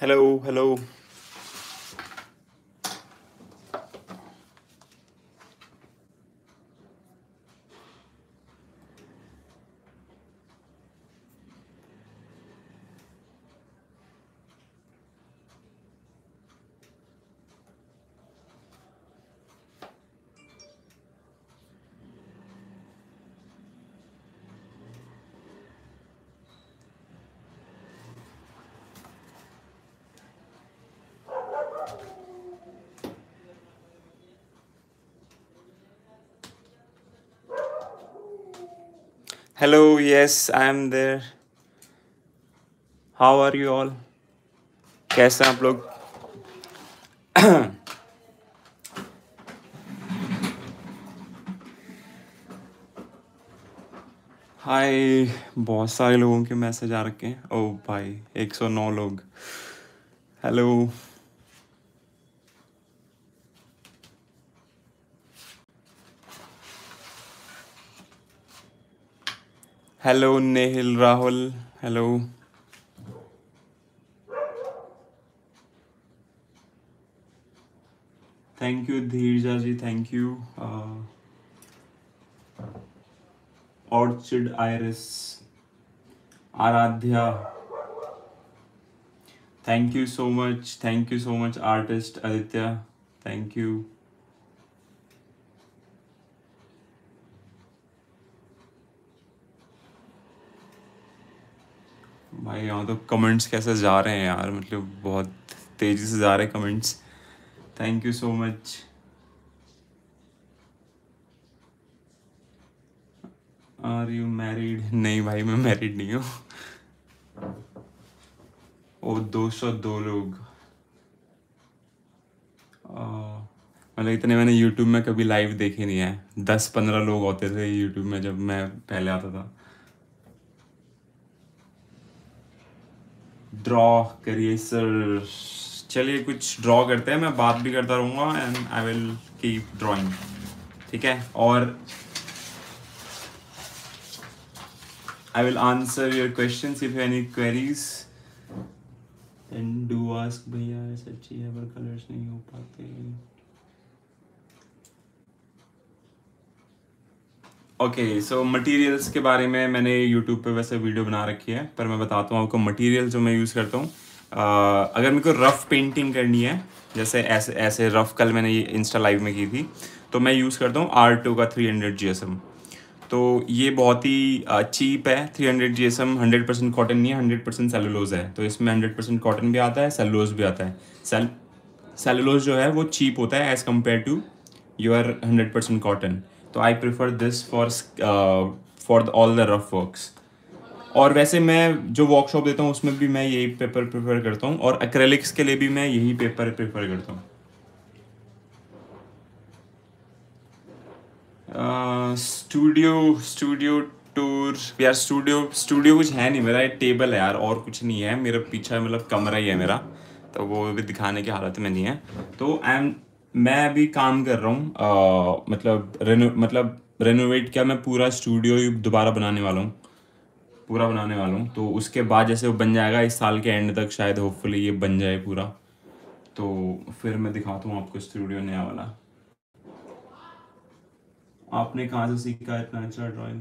Hello, hello. Hello, yes, I am there. How are you all? कैसे आप लोग हाय बहुत सारे लोगों के मैसेज आ रखे हैं ओ oh, भाई 109 लोग hello hello Nehil Rahul hello thank you Dhiraja ji thank you Orchid Iris Aaradhya thank you so much thank you so much artist Aditya thank you भाई यहाँ तो कमेंट्स कैसे जा रहे हैं यार मतलब बहुत तेज़ी से जा रहे comments thank you so much are you married नहीं भाई मैं मैरिड नहीं हूँ दो सौ दो लोग मतलब इतने मैंने यूट्यूब में कभी लाइव देखे नहीं है दस पंद्रह लोग होते थे यूट्यूब में जब मैं पहले आता था ड्रॉ करिए सर चलिए कुछ ड्रॉ करते हैं मैं बात भी करता रहूँगा and I will keep drawing ठीक है और I will answer your question if any queries and do ask भैया सच्ची है पर कलर्स नहीं हो पाते ओके सो मटेरियल्स के बारे में मैंने यूट्यूब पे वैसे वीडियो बना रखी है पर मैं बताता हूँ आपको मटेरियल जो मैं यूज़ करता हूँ uh, अगर मेरे को रफ़ पेंटिंग करनी है जैसे ऐसे ऐसे रफ़ कल मैंने ये इंस्टा लाइव में की थी तो मैं यूज़ करता हूँ आर टू का three hundred G S M तो ये बहुत ही चीप uh, है three hundred G S M hundred percent cotton नहीं है हंड्रेड परसेंट सेलुलोज है तो इसमें हंड्रेड परसेंट कॉटन भी आता है सेलोलोज भी आता है सेल सेलुलोज जो है वो चीप होता है as compare to your hundred percent cotton तो I prefer this for for all the rough works और वैसे मैं जो वर्कशॉप देता हूँ उसमें भी मैं यही पेपर प्रेफर करता हूँ और एक्रेलिक्स के लिए भी मैं यही पेपर प्रेफर करता हूँ स्टूडियो स्टूडियो टूर यार स्टूडियो स्टूडियो कुछ है नहीं मेरा एक टेबल है यार और कुछ नहीं है मेरा पीछा मतलब कमरा ही है मेरा तो वो भी दिखाने की हालत में नहीं है तो आई एम मैं अभी काम कर रहा हूँ मतलब रेनो मतलब रेनोवेट क्या मैं पूरा स्टूडियो ही दोबारा बनाने वाला हूँ पूरा बनाने वाला हूँ तो उसके बाद जैसे वो बन जाएगा इस साल के एंड तक शायद होपफुली ये बन जाए पूरा तो फिर मैं दिखाता हूँ आपको स्टूडियो नया वाला आपने कहाँ से सीखा इतना अच्छा ड्राइंग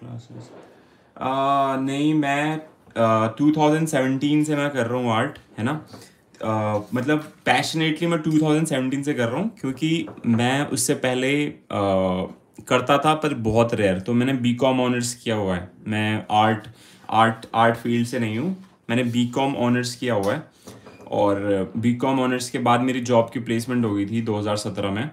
क्लासेस नहीं मैं uh, 2017 से मैं कर रहा हूँ आर्ट है ना मतलब पैशनेटली मैं 2017 से कर रहा हूँ क्योंकि मैं उससे पहले uh, करता था पर बहुत रेयर तो मैंने बी कॉम ऑनर्स किया हुआ है मैं आर्ट आर्ट आर्ट फील्ड से नहीं हूँ मैंने बी कॉम ऑनर्स किया हुआ है और बी कॉम ऑनर्स के बाद मेरी जॉब की प्लेसमेंट हो गई थी 2017 में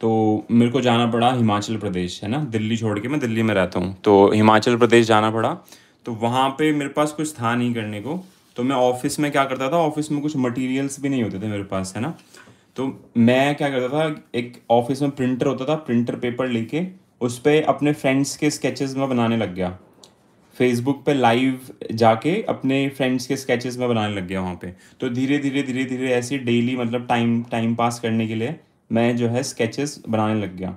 तो मेरे को जाना पड़ा हिमाचल प्रदेश है ना दिल्ली छोड़ के मैं दिल्ली में रहता हूँ तो हिमाचल प्रदेश जाना पड़ा तो वहाँ पे मेरे पास कुछ था नहीं करने को तो मैं ऑफिस में क्या करता था ऑफिस में कुछ मटेरियल्स भी नहीं होते थे मेरे पास है ना तो मैं क्या करता था एक ऑफिस में प्रिंटर होता था प्रिंटर पेपर लेके उस पर अपने फ्रेंड्स के स्केचेस में बनाने लग गया फेसबुक पे लाइव जाके अपने फ्रेंड्स के स्केचेस में बनाने लग गया वहाँ पे तो धीरे धीरे धीरे धीरे ऐसे डेली मतलब टाइम टाइम पास करने के लिए मैं जो है स्केचेस बनाने लग गया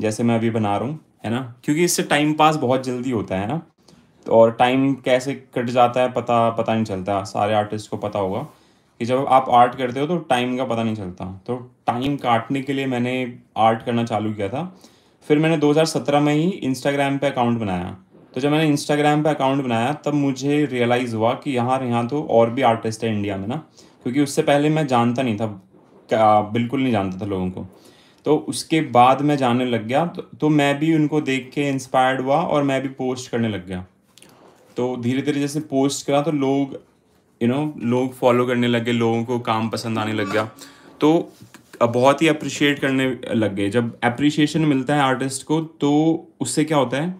जैसे मैं अभी बना रहा हूँ है ना क्योंकि इससे टाइम पास बहुत जल्दी होता है ना और टाइम कैसे कट जाता है पता पता नहीं चलता सारे आर्टिस्ट को पता होगा कि जब आप आर्ट करते हो तो टाइम का पता नहीं चलता तो टाइम काटने के लिए मैंने आर्ट करना चालू किया था फिर मैंने 2017 में ही इंस्टाग्राम पे अकाउंट बनाया तो जब मैंने इंस्टाग्राम पे अकाउंट बनाया तब मुझे रियलाइज़ हुआ कि यहाँ यहाँ तो और भी आर्टिस्ट है इंडिया में ना क्योंकि उससे पहले मैं जानता नहीं था बिल्कुल नहीं जानता था लोगों को तो उसके बाद मैं जानने लग गया तो, तो मैं भी उनको देख के इंस्पायर्ड हुआ और मैं भी पोस्ट करने लग गया तो धीरे धीरे जैसे पोस्ट करा तो लोग यू you नो know, लोग फॉलो करने लग गए लोगों को काम पसंद आने लग गया तो बहुत ही अप्रिशिएट करने लग गए जब अप्रिशिएशन मिलता है आर्टिस्ट को तो उससे क्या होता है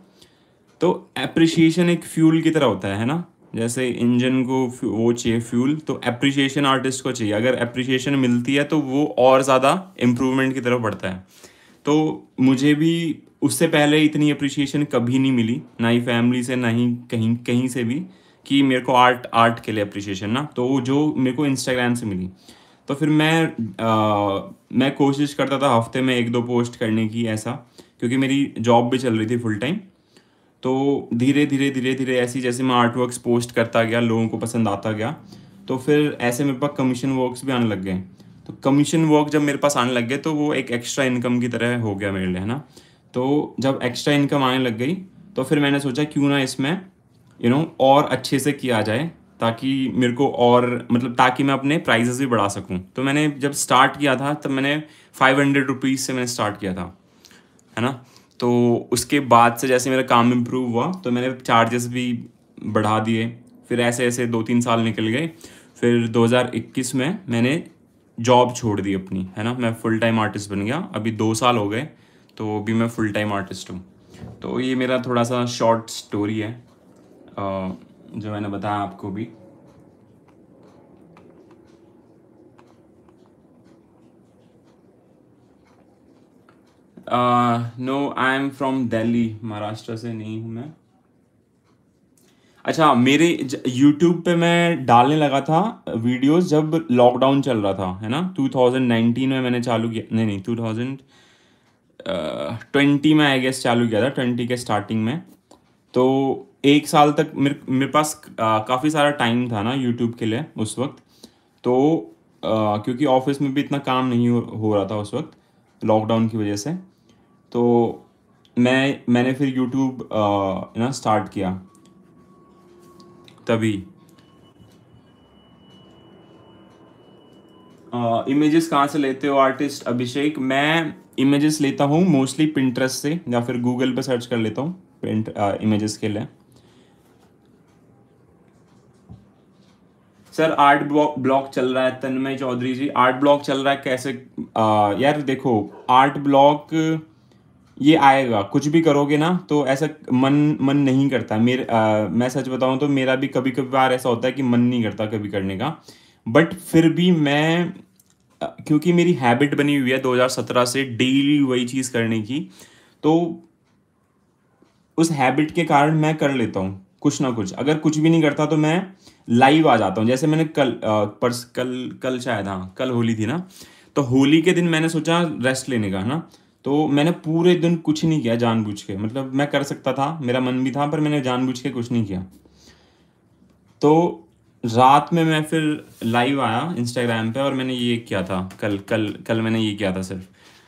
तो अप्रिशिएशन एक फ्यूल की तरह होता है है ना जैसे इंजन को वो चाहिए फ्यूल तो अप्रिशिएशन आर्टिस्ट को चाहिए अगर अप्रिशिएशन मिलती है तो वो और ज़्यादा इम्प्रूवमेंट की तरफ बढ़ता है तो मुझे भी उससे पहले इतनी अप्रिशिएशन कभी नहीं मिली ना ही फैमिली से ना ही कहीं कहीं से भी कि मेरे को आर्ट आर्ट के लिए अप्रिशिएशन ना तो जो मेरे को इंस्टाग्राम से मिली तो फिर मैं आ, मैं कोशिश करता था हफ्ते में एक दो पोस्ट करने की ऐसा क्योंकि मेरी जॉब भी चल रही थी फुल टाइम तो धीरे धीरे धीरे धीरे ऐसी जैसे मैं आर्ट वर्क्स पोस्ट करता गया लोगों को पसंद आता गया तो फिर ऐसे मेरे पास कमीशन वर्क्स भी आने लग गए तो कमीशन वर्क जब मेरे पास आने लग गए तो वो एक एक्स्ट्रा इनकम की तरह हो गया मेरे लिए है ना तो जब एक्स्ट्रा इनकम आने लग गई तो फिर मैंने सोचा क्यों ना इसमें यू नो और अच्छे से किया जाए ताकि मेरे को और मतलब ताकि मैं अपने प्राइजेस भी बढ़ा सकूं तो मैंने जब स्टार्ट किया था तब मैंने फाइव हंड्रेड रुपीज़ से मैंने स्टार्ट किया था है ना तो उसके बाद से जैसे मेरा काम इम्प्रूव हुआ तो मैंने चार्जेस भी बढ़ा दिए फिर ऐसे ऐसे दो तीन साल निकल गए फिर 2021 में मैंने जॉब छोड़ दी अपनी है ना मैं फुल टाइम आर्टिस्ट बन गया अभी दो साल हो गए तो अभी मैं फुल टाइम आर्टिस्ट हूँ तो ये मेरा थोड़ा सा शॉर्ट स्टोरी है जो मैंने बताया आपको भी no I am from Delhi Maharashtra से नहीं हूँ मैं अच्छा मेरे यूट्यूब पे मैं डालने लगा था वीडियोस जब लॉकडाउन चल रहा था है ना 2019 में मैंने चालू किया नहीं नहीं ट्वेंटी में आई गेस चालू किया था ट्वेंटी के स्टार्टिंग में तो एक साल तक मेरे मेरे पास काफ़ी सारा टाइम था ना यूट्यूब के लिए उस वक्त तो आ, क्योंकि ऑफिस में भी इतना काम नहीं हो, हो रहा था उस वक्त लॉकडाउन की वजह से तो मैं मैंने फिर यूट्यूब ना स्टार्ट किया तभी इमेजेस कहाँ से लेते हो आर्टिस्ट अभिषेक मैं इमेजेस लेता हूँ मोस्टली पिंट्रस से या फिर गूगल पे सर्च कर लेता हूँ पेंट इमेजेस uh, के लिए सर आर्ट ब्लॉक ब्लॉक चल रहा है तन्मय चौधरी जी आर्ट ब्लॉक चल रहा है कैसे आ, uh, यार देखो आर्ट ब्लॉक ये आएगा कुछ भी करोगे ना तो ऐसा मन मन नहीं करता मेरे आ, uh, मैं सच बताऊं तो मेरा भी कभी कभी बार ऐसा होता है कि मन नहीं करता कभी करने का बट फिर भी मैं क्योंकि मेरी हैबिट बनी हुई है 2017 से डेली वही चीज़ करने की तो उस हैबिट के कारण मैं कर लेता हूँ कुछ ना कुछ अगर कुछ भी नहीं करता तो मैं लाइव आ जाता हूँ जैसे मैंने कल परस कल कल शायद हाँ कल होली थी ना तो होली के दिन मैंने सोचा रेस्ट लेने का है ना तो मैंने पूरे दिन कुछ नहीं किया जानबूझ के मतलब मैं कर सकता था मेरा मन भी था पर मैंने जानबूझ के कुछ नहीं किया तो रात में मैं फिर लाइव आया इंस्टाग्राम पे और मैंने ये किया था कल कल कल मैंने ये किया था सिर्फ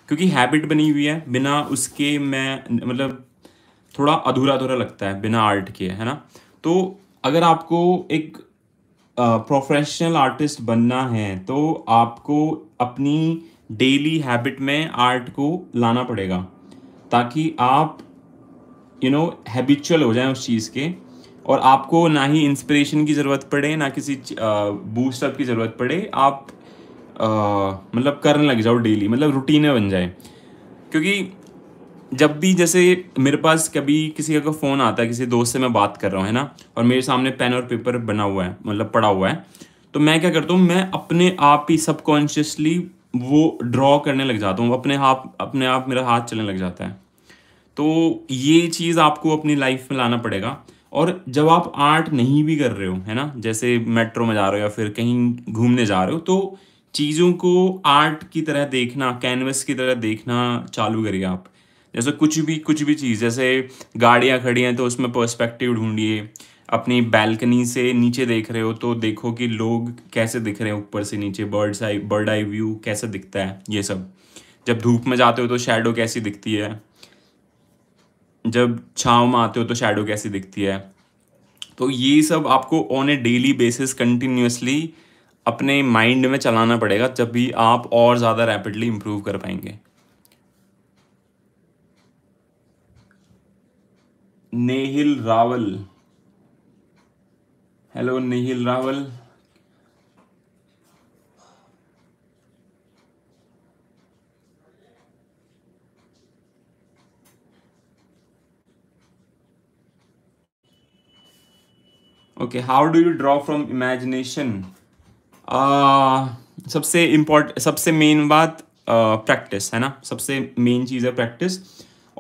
क्योंकि हैबिट बनी हुई है बिना उसके मैं मतलब थोड़ा अधूरा अधूरा लगता है बिना आर्ट के है ना तो अगर आपको एक प्रोफेशनल आर्टिस्ट बनना है तो आपको अपनी डेली हैबिट में आर्ट को लाना पड़ेगा ताकि आप यू नो हैबिचुअल हो जाए उस चीज़ के और आपको ना ही इंस्पिरेशन की ज़रूरत पड़े ना किसी बूस्टअप की ज़रूरत पड़े आप मतलब करने लग जाओ डेली मतलब रूटीन बन जाए क्योंकि जब भी जैसे मेरे पास कभी किसी का फ़ोन आता है किसी दोस्त से मैं बात कर रहा हूँ है ना और मेरे सामने पेन और पेपर बना हुआ है मतलब पड़ा हुआ है तो मैं क्या करता हूँ मैं अपने आप ही सबकॉन्शियसली वो ड्रॉ करने लग जाता हूँ अपने आप अपने आप मेरा हाथ चलने लग जाता है तो ये चीज़ आपको अपनी लाइफ में लाना पड़ेगा और जब आप आर्ट नहीं भी कर रहे हो है ना जैसे मेट्रो में जा रहे हो या फिर कहीं घूमने जा रहे हो तो चीज़ों को आर्ट की तरह देखना कैनवस की तरह देखना चालू करिए आप जैसे कुछ भी कुछ भी चीज़ जैसे गाड़ियाँ खड़ी हैं तो उसमें पर्सपेक्टिव ढूंढिए अपनी बैल्कनी से नीचे देख रहे हो तो देखो कि लोग कैसे दिख रहे हैं ऊपर से नीचे birds eye bird eye view कैसे दिखता है ये सब जब धूप में जाते हो तो शेडो कैसी दिखती है जब छाव में आते हो तो शेडो कैसी दिखती है तो ये सब आपको on a daily basis continuously अपने माइंड में चलाना पड़ेगा जब भी आप और ज़्यादा रैपिडली इम्प्रूव कर पाएंगे Nehil Rawal hello Nehil Rawal okay how do you draw from imagination सबसे इम्पोर्ट सबसे मेन बात प्रैक्टिस uh, है ना सबसे मेन चीज़ है प्रैक्टिस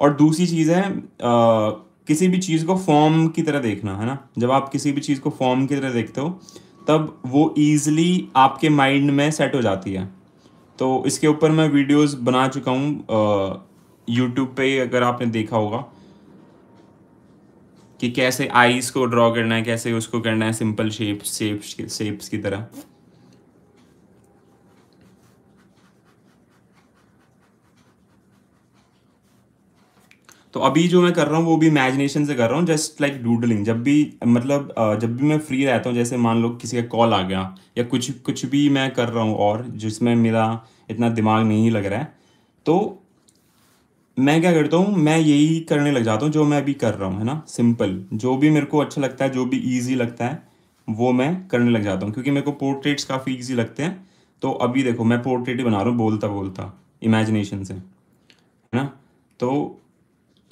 और दूसरी चीज़ है uh, किसी भी चीज़ को फॉर्म की तरह देखना है ना जब आप किसी भी चीज़ को फॉर्म की तरह देखते हो तब वो ईज़िली आपके माइंड में सेट हो जाती है तो इसके ऊपर मैं वीडियोस बना चुका हूँ यूट्यूब uh, पे अगर आपने देखा होगा कि कैसे आईज को ड्रॉ करना है कैसे उसको करना है सिंपल शेप शेप शेप्स की तरह तो अभी जो मैं कर रहा हूँ वो भी इमेजिनेशन से कर रहा हूँ जस्ट लाइक डूडलिंग जब भी मतलब जब भी मैं फ्री रहता हूँ जैसे मान लो किसी का कॉल आ गया या कुछ कुछ भी मैं कर रहा हूँ और जिसमें मेरा इतना दिमाग नहीं लग रहा है तो मैं क्या करता हूँ मैं यही करने लग जाता हूँ जो मैं अभी कर रहा हूँ है ना सिंपल जो भी मेरे को अच्छा लगता है जो भी ईजी लगता है वो मैं करने लग जाता हूँ क्योंकि मेरे को पोर्ट्रेट्स काफ़ी ईजी लगते हैं तो अभी देखो मैं पोर्ट्रेट ही बना रहा हूँ बोलता बोलता इमेजिनेशन से है ना तो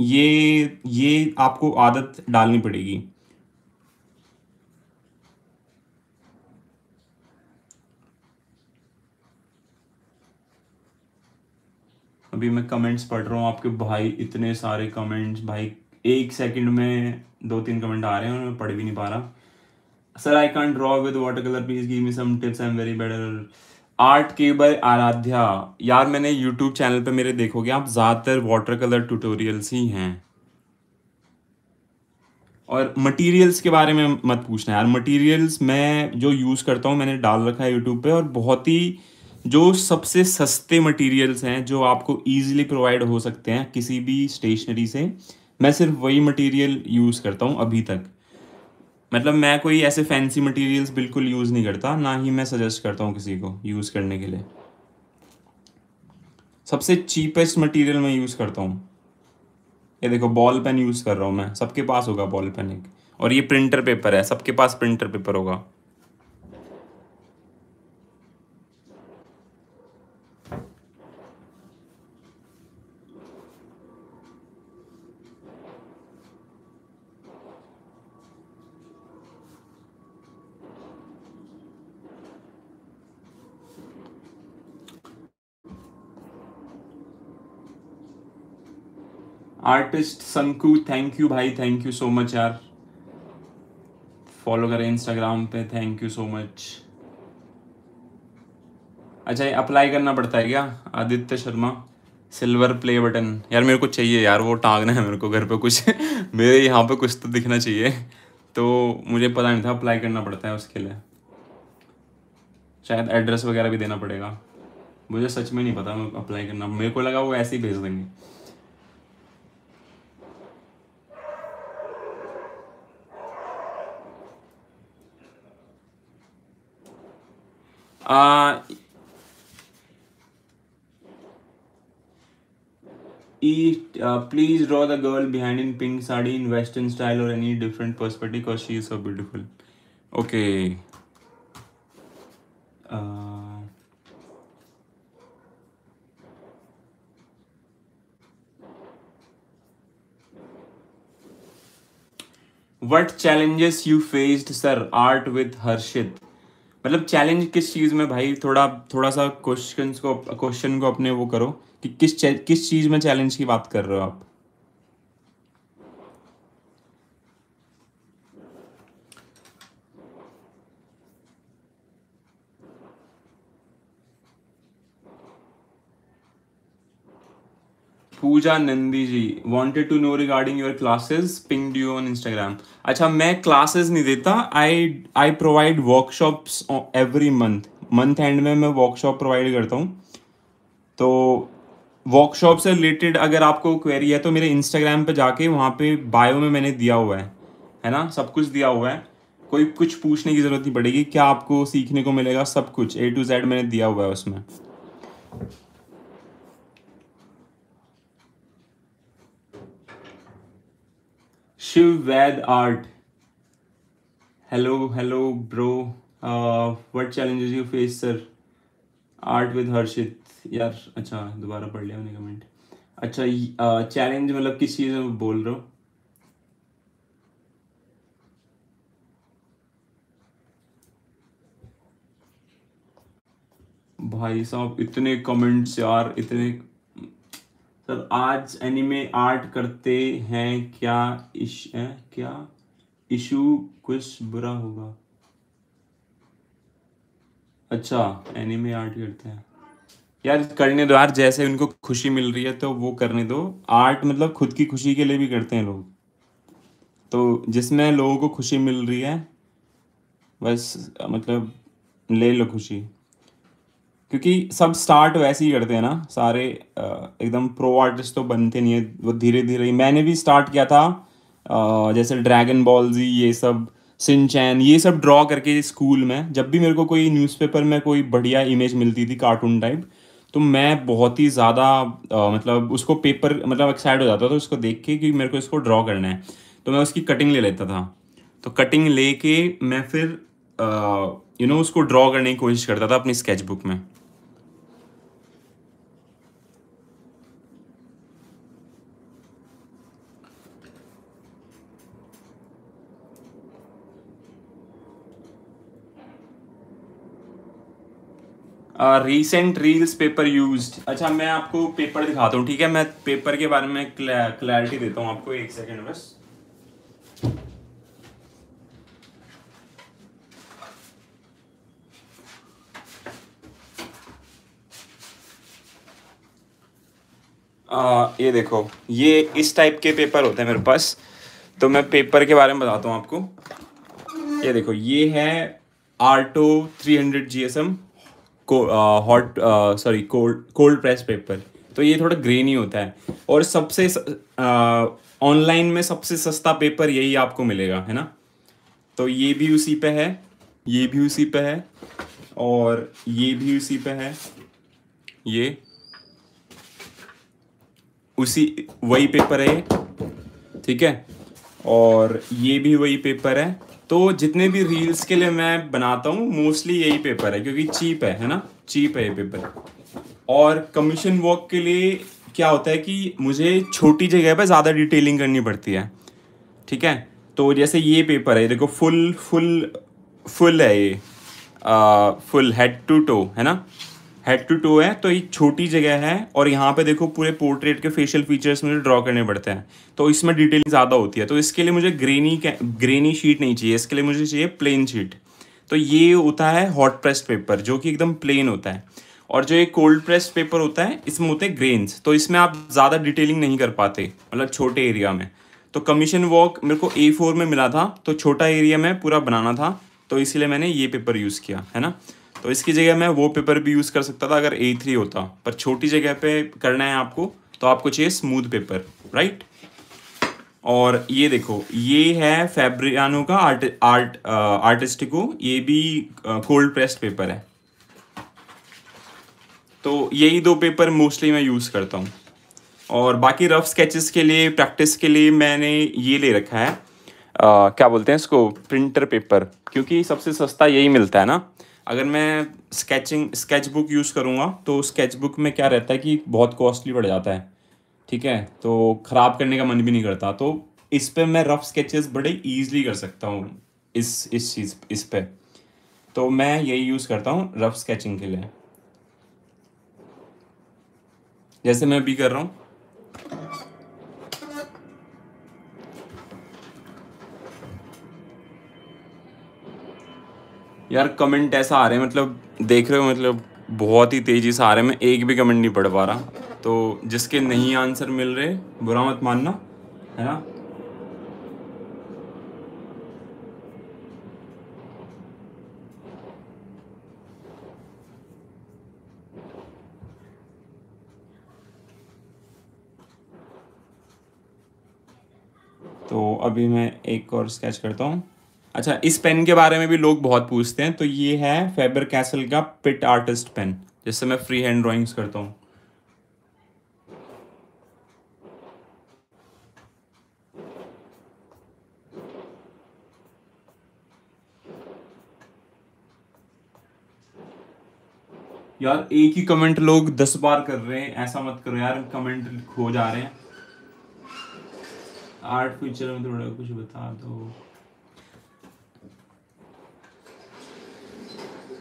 ये ये आपको आदत डालनी पड़ेगी अभी मैं कमेंट्स पढ़ रहा हूँ आपके भाई इतने सारे कमेंट्स भाई एक सेकंड में दो तीन कमेंट आ रहे हैं और मैं पढ़ भी नहीं पा रहा sir I can draw with water colour please give me some tips I am very better art के बाय आराध्या यार मैंने यूट्यूब चैनल पे मेरे देखोगे आप ज़्यादातर वाटर कलर ट्यूटोरियल्स ही हैं और मटेरियल्स के बारे में मत पूछना यार मटेरियल्स मैं जो यूज़ करता हूँ मैंने डाल रखा है यूट्यूब पे और बहुत ही जो सबसे सस्ते मटेरियल्स हैं जो आपको इजीली प्रोवाइड हो सकते हैं किसी भी स्टेशनरी से मैं सिर्फ वही मटेरियल यूज़ करता हूँ अभी तक मतलब मैं कोई ऐसे फैंसी मटेरियल्स बिल्कुल यूज़ नहीं करता ना ही मैं सजेस्ट करता हूँ किसी को यूज़ करने के लिए सबसे चीपेस्ट मटेरियल मैं यूज़ करता हूँ ये देखो बॉल पेन यूज़ कर रहा हूँ मैं सबके पास होगा बॉल पेन एक और ये प्रिंटर पेपर है सबके पास प्रिंटर पेपर होगा आर्टिस्ट संकु थैंक यू भाई थैंक यू सो मच यार फॉलो करें इंस्टाग्राम पे थैंक यू सो मच अच्छा ये अप्लाई करना पड़ता है क्या Aditya Sharma silver play button यार मेरे को चाहिए यार वो टांगना है मेरे को घर पे कुछ मेरे यहाँ पे कुछ तो दिखना चाहिए तो मुझे पता नहीं था अप्लाई करना पड़ता है उसके लिए शायद एड्रेस वगैरह भी देना पड़ेगा मुझे सच में नहीं पता अप्लाई करना मेरे को लगा वो ऐसे ही भेज देंगे А, uh, E, uh, please draw the girl behind in pink sari in western style or any different perspective because she is so beautiful. Okay. Uh, what challenges you faced, sir, art with Harshit? मतलब challenge किस चीज़ में भाई थोड़ा थोड़ा सा question को question को अपने वो करो कि किस किस चीज़ में चैलेंज की बात कर रहे हो आप Pooja Nandi ji wanted to know regarding your classes ping do on Instagram अच्छा मैं क्लासेस नहीं देता I I provide workshops every month month end में मैं वर्कशॉप प्रोवाइड करता हूँ तो वर्कशॉप से रिलेटेड अगर आपको क्वेरी है तो मेरे इंस्टाग्राम पर जाके वहाँ पे बायो में मैंने दिया हुआ है है ना सब कुछ दिया हुआ है कोई कुछ पूछने की ज़रूरत नहीं पड़ेगी क्या आपको सीखने को मिलेगा सब कुछ ए टू जेड मैंने दिया हुआ है उसमें Shiv Vaid art hello hello bro what challenges you face sir art with Harshit यार अच्छा दोबारा पढ़ लिया मैंने कमेंट अच्छा चैलेंज मतलब किस चीज़ में बोल रहे हो भाई साहब इतने कमेंट्स यार इतने सर आज एनिमे आर्ट करते हैं क्या इश है? क्या इशू कुछ बुरा होगा अच्छा एनिमे आर्ट करते हैं यार करने दो यार जैसे उनको खुशी मिल रही है तो वो करने दो आर्ट मतलब खुद की खुशी के लिए भी करते हैं लोग तो जिसमें लोगों को खुशी मिल रही है बस मतलब ले लो खुशी क्योंकि सब स्टार्ट वैसे ही करते हैं ना सारे एकदम प्रो आर्टिस्ट तो बनते नहीं है वो धीरे धीरे मैंने भी स्टार्ट किया था जैसे ड्रैगन बॉल जी ये सब सिंचैन ये सब ड्रॉ करके स्कूल में जब भी मेरे को कोई न्यूज़पेपर में कोई बढ़िया इमेज मिलती थी कार्टून टाइप तो मैं बहुत ही ज़्यादा मतलब उसको पेपर मतलब एक्साइड हो जाता था उसको देख के कि मेरे को इसको ड्रॉ करना है तो मैं उसकी कटिंग ले लेता था तो कटिंग ले मैं फिर यू नो उसको ड्रॉ करने की कोशिश करता था अपनी स्केचबुक में रीसेंट रील्स पेपर यूज अच्छा मैं आपको पेपर दिखाता हूँ ठीक है मैं पेपर के बारे में क्लैरिटी देता हूँ आपको एक सेकेंड बस आ, ये देखो ये इस टाइप के पेपर होते हैं मेरे पास तो मैं पेपर के बारे में बताता हूँ आपको ये देखो ये है Arto three hundred G hot sorry cold cold press paper तो ये थोड़ा ग्रेन ही होता है और सबसे ऑनलाइन में सबसे सस्ता पेपर यही आपको मिलेगा है ना तो ये भी उसी पे है ये भी उसी पे है और ये भी उसी पे है ये उसी वही पेपर है ठीक है और ये भी वही पेपर है तो जितने भी रील्स के लिए मैं बनाता हूँ मोस्टली यही पेपर है क्योंकि चीप है है ना चीप है ये पेपर और कमीशन वर्क के लिए क्या होता है कि मुझे छोटी जगह पर ज़्यादा डिटेलिंग करनी पड़ती है ठीक है तो जैसे ये पेपर है देखो फुल फुल फुल है ये आ, फुल हेड टू टो है ना हेड टू टो है तो ये छोटी जगह है और यहाँ पे देखो पूरे पोर्ट्रेट के फेशियल फीचर्स मुझे ड्रॉ करने पड़ते हैं तो इसमें डिटेल ज़्यादा होती है तो इसके लिए मुझे ग्रेनी ग्रेनी शीट नहीं चाहिए इसके लिए मुझे चाहिए प्लेन शीट तो ये होता है हॉट प्रेस्ड पेपर जो कि एकदम प्लेन होता है और जो ये कोल्ड प्रेस्ड पेपर होता है इसमें होते हैं ग्रेन्स तो इसमें आप ज़्यादा डिटेलिंग नहीं कर पाते मतलब छोटे एरिया में तो कमीशन वॉक मेरे को ए फोर में मिला था तो छोटा एरिया में पूरा बनाना था तो इसीलिए मैंने ये पेपर यूज़ किया है ना तो इसकी जगह मैं वो पेपर भी यूज़ कर सकता था अगर ए थ्री होता पर छोटी जगह पे करना है आपको तो आपको चाहिए स्मूथ पेपर राइट और ये देखो ये है फैब्रियानो का आर्ट आर्ट आर्टिस्टिको ये भी कोल्ड प्रेस्ड पेपर है तो यही दो पेपर मोस्टली मैं यूज़ करता हूँ और बाकी रफ स्केचेस के लिए प्रैक्टिस के लिए मैंने ये ले रखा है आ, uh, क्या बोलते हैं इसको प्रिंटर पेपर क्योंकि सबसे सस्ता यही मिलता है ना अगर मैं स्केचिंग स्केच बुक यूज़ करूँगा तो स्केच बुक में क्या रहता है कि बहुत कॉस्टली पड़ जाता है ठीक है तो ख़राब करने का मन भी नहीं करता तो इस पर मैं रफ़ स्केचेस बड़े ईजिली कर सकता हूँ इस इस चीज़ इस पर तो मैं यही यूज़ करता हूँ रफ़ स्केचिंग के लिए जैसे मैं अभी कर रहा हूँ यार कमेंट ऐसा आ रहे हैं मतलब देख रहे हो मतलब बहुत ही तेज़ी से आ रहे हैं मैं एक भी कमेंट नहीं पढ़ पा रहा तो जिसके नहीं आंसर मिल रहे बुरा मत मानना है ना तो अभी मैं एक और स्केच करता हूँ अच्छा इस पेन के बारे में भी लोग बहुत पूछते हैं तो ये है फेबर कैसल का पिट आर्टिस्ट पेन जिससे मैं फ्री हैंड ड्राइंग्स करता हूँ यार एक ही कमेंट लोग दस बार कर रहे हैं ऐसा मत करो यार कमेंट खो जा रहे हैं आर्ट फ्यूचर में थोड़ा कुछ बता दो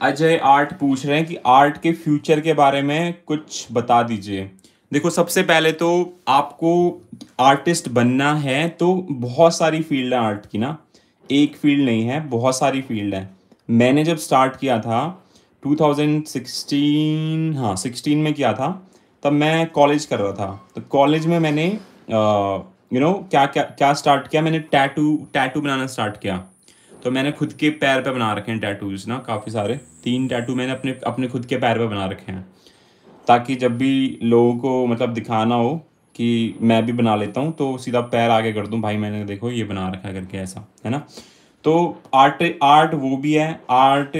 अजय आर्ट पूछ रहे हैं कि आर्ट के फ्यूचर के बारे में कुछ बता दीजिए देखो सबसे पहले तो आपको आर्टिस्ट बनना है तो बहुत सारी फील्ड है आर्ट की ना एक फील्ड नहीं है बहुत सारी फील्ड है मैंने जब स्टार्ट किया था 2016 हाँ 16 में किया था तब मैं कॉलेज कर रहा था तो कॉलेज में मैंने यू नो you know, क्या क्या क्या स्टार्ट किया मैंने टैटू टैटू बनाना स्टार्ट किया तो मैंने खुद के पैर पे बना रखे हैं टैटूज ना काफ़ी सारे तीन टैटू मैंने अपने अपने खुद के पैर पे बना रखे हैं ताकि जब भी लोगों को मतलब दिखाना हो कि मैं भी बना लेता हूँ तो सीधा पैर आगे कर दूँ भाई मैंने देखो ये बना रखा करके ऐसा है ना तो आर्ट आर्ट वो भी है आर्ट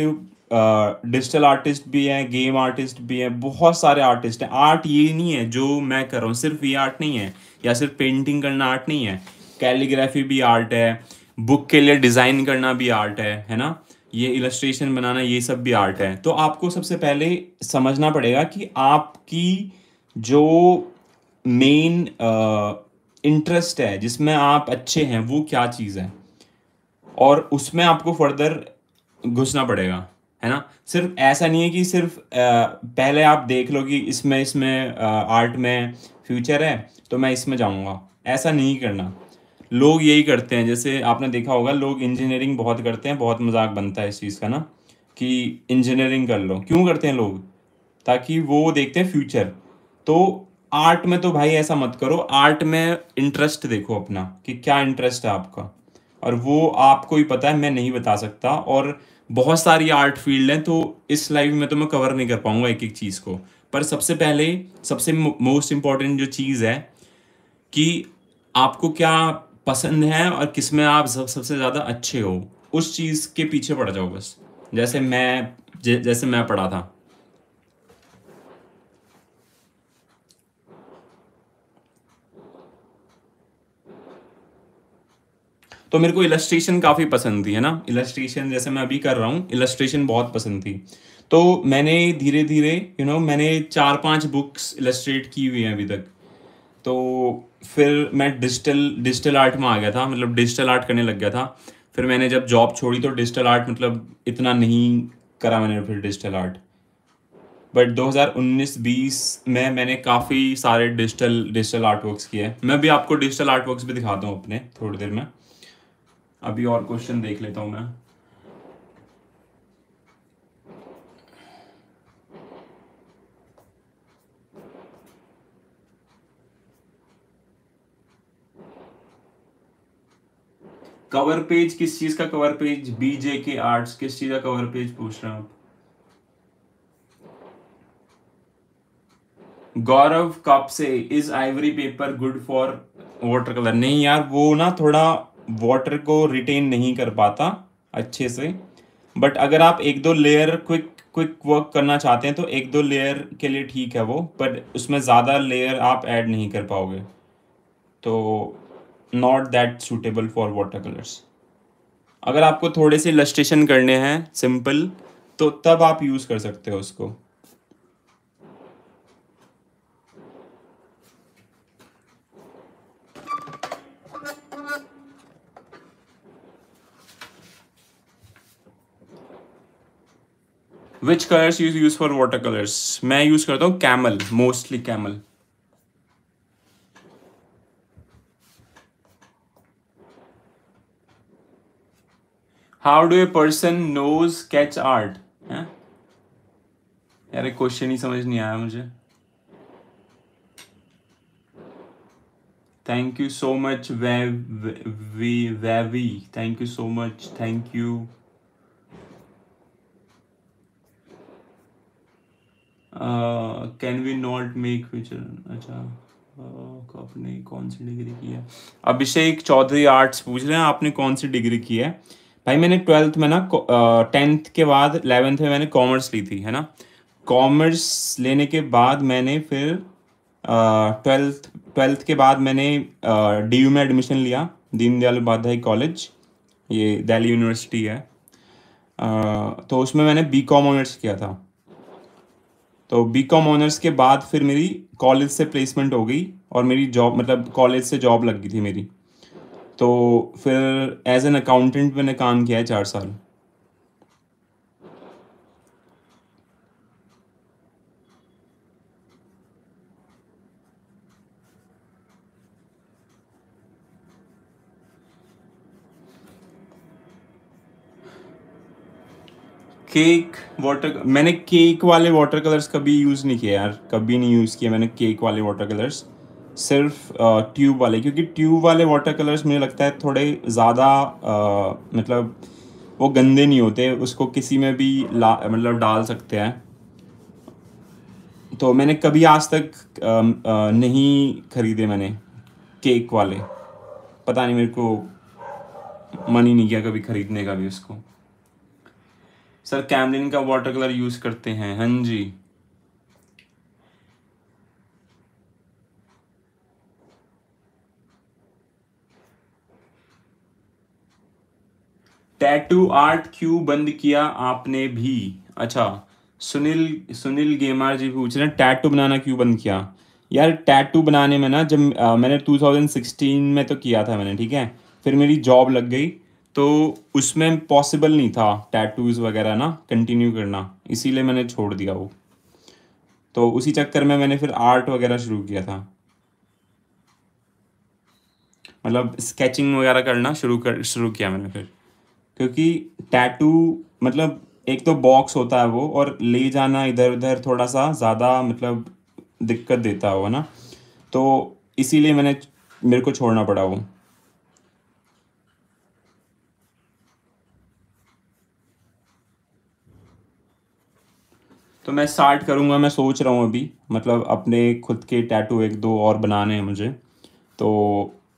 डिजिटल आर्टिस्ट भी है गेम आर्टिस्ट भी है बहुत सारे आर्टिस्ट हैं आर्ट ये नहीं है जो मैं कर रहा हूँ सिर्फ ये आर्ट नहीं है या सिर्फ पेंटिंग करना आर्ट नहीं है कैलीग्राफी भी आर्ट है बुक के लिए डिज़ाइन करना भी आर्ट है है ना ये इलस्ट्रेशन बनाना ये सब भी आर्ट है तो आपको सबसे पहले समझना पड़ेगा कि आपकी जो मेन इंटरेस्ट है जिसमें आप अच्छे हैं वो क्या चीज़ है और उसमें आपको फर्दर घुसना पड़ेगा है ना सिर्फ ऐसा नहीं है कि सिर्फ आ, पहले आप देख लो कि इसमें इसमें आ, आर्ट में फ्यूचर है तो मैं इसमें जाऊँगा ऐसा नहीं करना लोग यही करते हैं जैसे आपने देखा होगा लोग इंजीनियरिंग बहुत करते हैं बहुत मजाक बनता है इस चीज़ का ना कि इंजीनियरिंग कर लो क्यों करते हैं लोग ताकि वो देखते हैं फ्यूचर तो आर्ट में तो भाई ऐसा मत करो आर्ट में इंटरेस्ट देखो अपना कि क्या इंटरेस्ट है आपका और वो आपको ही पता है मैं नहीं बता सकता और बहुत सारी आर्ट फील्ड हैं तो इस लाइफ में तो मैं कवर नहीं कर पाऊंगा एक एक चीज़ को पर सबसे पहले सबसे मोस्ट इम्पॉर्टेंट जो चीज़ है कि आपको क्या पसंद हैं और किस में आप सब सबसे ज़्यादा अच्छे हो उस चीज़ के पीछे पड़ जाओ बस जैसे मैं जै, जैसे मैं पढ़ा था तो मेरे को इलस्ट्रेशन काफ़ी पसंद थी है ना इलस्ट्रेशन जैसे मैं अभी कर रहा हूँ इलस्ट्रेशन बहुत पसंद थी तो मैंने धीरे धीरे यू नो मैंने चार पांच बुक्स इलस्ट्रेट की हुई हैं अभी तक तो फिर मैं डिजिटल डिजिटल आर्ट में आ गया था मतलब डिजिटल आर्ट करने लग गया था फिर मैंने जब जॉब छोड़ी तो डिजिटल आर्ट मतलब इतना नहीं करा मैंने फिर डिजिटल आर्ट बट 2019-20 में मैंने काफ़ी सारे डिजिटल डिजिटल आर्ट वर्क किए मैं भी आपको डिजिटल आर्ट वर्क भी दिखाता हूँ अपने थोड़ी देर में अभी और क्वेश्चन देख लेता हूँ मैं कवर पेज किस चीज का कवर पेज बीजे के आर्ट्स किस चीज का कवर पेज पूछ रहे हैं आप गौरव कप से is ivory paper good for water colour नहीं यार वो ना थोड़ा वाटर को रिटेन नहीं कर पाता अच्छे से बट अगर आप एक दो लेयर क्विक क्विक वर्क करना चाहते हैं तो एक दो लेयर के लिए ठीक है वो बट उसमें ज़्यादा लेयर आप ऐड नहीं कर पाओगे तो not that suitable for water colours अगर आपको थोड़े से लस्टेशन करने हैं सिंपल तो तब आप यूज़ कर सकते हो उसको which colours use use for water colours मैं यूज़ करता हूँ Camel mostly Camel how do a person knows catch art यार एक क्वेश्चन ही समझ नहीं आया मुझे थैंक यू सो मच वैवी वैवी thank you so much thank you can we not make future अच्छा uh, आपने कौन सी डिग्री की है अभिषेक चौधरी आर्ट्स पूछ रहे हैं आपने कौन सी डिग्री की है भाई मैंने ट्वेल्थ में ना टेंथ के बाद एलेवेंथ में मैंने कॉमर्स ली थी है ना कॉमर्स लेने के बाद मैंने फिर ट्वेल्थ ट्वेल्थ के बाद मैंने डी यू में एडमिशन लिया दीनदयाल उपाध्याय कॉलेज ये दिल्ली यूनिवर्सिटी है आ, तो उसमें मैंने बी कॉम ऑनर्स किया था तो बी कॉम ऑनर्स के बाद फिर मेरी कॉलेज से प्लेसमेंट हो गई और मेरी जॉब मतलब कॉलेज से जॉब लग गई थी मेरी तो फिर एज एन अकाउंटेंट मैंने काम किया है चार साल केक वाटर मैंने केक वाले वाटर कलर्स कभी यूज़ नहीं किया यार कभी नहीं यूज़ किया मैंने केक वाले वाटर कलर्स सिर्फ ट्यूब वाले क्योंकि ट्यूब वाले वाटर कलर्स मुझे लगता है थोड़े ज़्यादा मतलब वो गंदे नहीं होते उसको किसी में भी ला मतलब डाल सकते हैं तो मैंने कभी आज तक आ, आ, नहीं खरीदे मैंने केक वाले पता नहीं मेरे को मन ही नहीं किया कभी ख़रीदने का भी उसको सर कैमलिन का वाटर कलर यूज़ करते हैं हाँ जी टैटू आर्ट क्यों बंद किया आपने भी अच्छा सुनील सुनील गेमार जी पूछ रहे हैं टैटू बनाना क्यों बंद किया यार टैटू बनाने में ना जब आ, मैंने 2016 में तो किया था मैंने ठीक है फिर मेरी जॉब लग गई तो उसमें पॉसिबल नहीं था टैटूज़ वगैरह ना कंटिन्यू करना इसीलिए मैंने छोड़ दिया वो तो उसी चक्कर में मैंने फिर आर्ट वगैरह शुरू किया था मतलब स्केचिंग वगैरह करना शुरू कर शुरू किया मैंने फिर क्योंकि टैटू मतलब एक तो बॉक्स होता है वो और ले जाना इधर उधर थोड़ा सा ज़्यादा मतलब दिक्कत देता है वो ना तो इसीलिए मैंने मेरे को छोड़ना पड़ा वो तो मैं स्टार्ट करूंगा मैं सोच रहा हूँ अभी मतलब अपने खुद के टैटू एक दो और बनाने हैं मुझे तो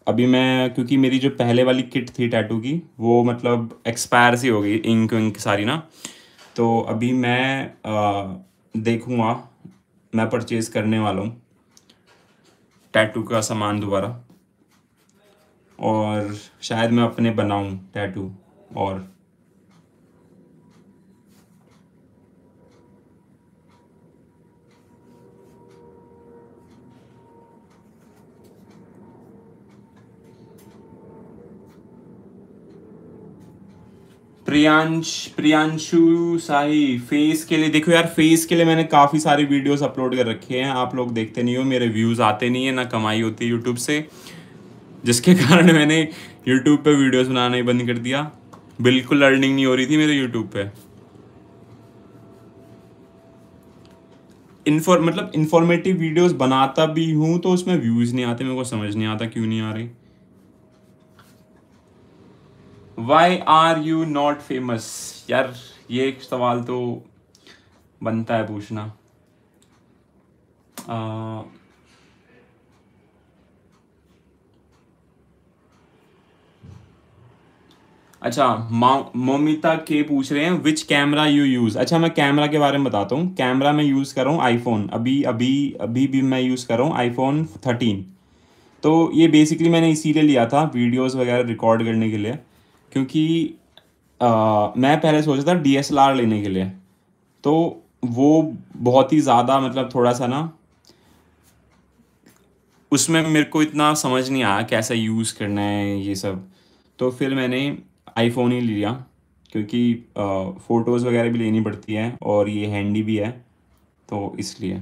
अभी मैं क्योंकि मेरी जो पहले वाली किट थी टैटू की वो मतलब एक्सपायर सी हो गई इंक विंक सारी ना तो अभी मैं आ, मैं परचेज करने वाला हूँ टैटू का सामान दोबारा और शायद मैं अपने बनाऊँ टैटू और प्रियांश प्रियांशु साही फेस के लिए देखो यार फेस के लिए मैंने काफ़ी सारे वीडियोस अपलोड कर रखे हैं आप लोग देखते नहीं हो मेरे व्यूज़ आते नहीं है ना कमाई होती है यूट्यूब से जिसके कारण मैंने यूट्यूब पे वीडियोस बनाना ही बंद कर दिया बिल्कुल अर्निंग नहीं हो रही थी मेरे यूट्यूब पे इन्फॉर्म मतलब इन्फॉर्मेटिव वीडियोस बनाता भी हूँ तो उसमें व्यूज़ नहीं आते मेरे को समझ नहीं आता क्यों नहीं आ रही why are you not famous यार ये एक सवाल तो बनता है पूछना आ, अच्छा मोमिता के पूछ रहे हैं विच कैमरा यू यूज़ अच्छा मैं कैमरा के बारे में बताता हूँ कैमरा मैं यूज़ कर रहा हूँ आईफोन अभी अभी अभी भी मैं यूज़ कर रहा हूँ आईफोन थर्टीन तो ये बेसिकली मैंने इसीलिए लिया था वीडियोस वगैरह रिकॉर्ड करने के लिए क्योंकि आ, मैं पहले सोचा था डी लेने के लिए तो वो बहुत ही ज़्यादा मतलब थोड़ा सा ना उसमें मेरे को इतना समझ नहीं आया कैसा यूज़ करना है ये सब तो फिर मैंने आईफोन ही लिया क्योंकि फ़ोटोज़ वगैरह भी लेनी पड़ती है और ये हैंडी भी है तो इसलिए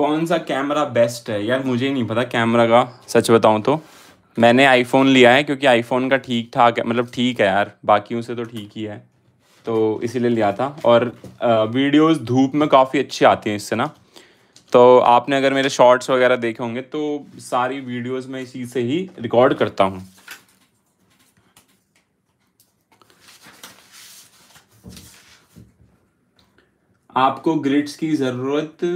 कौन सा कैमरा बेस्ट है यार मुझे ही नहीं पता कैमरा का सच बताऊँ तो मैंने आईफोन लिया है क्योंकि आईफोन का ठीक ठाक है मतलब ठीक है यार बाकियों से तो ठीक ही है तो इसीलिए लिया था और वीडियोस धूप में काफ़ी अच्छी आती हैं इससे ना तो आपने अगर मेरे शॉर्ट्स वगैरह देखे होंगे तो सारी वीडियोस मैं इसी से ही रिकॉर्ड करता हूँ आपको ग्रिड्स की ज़रूरत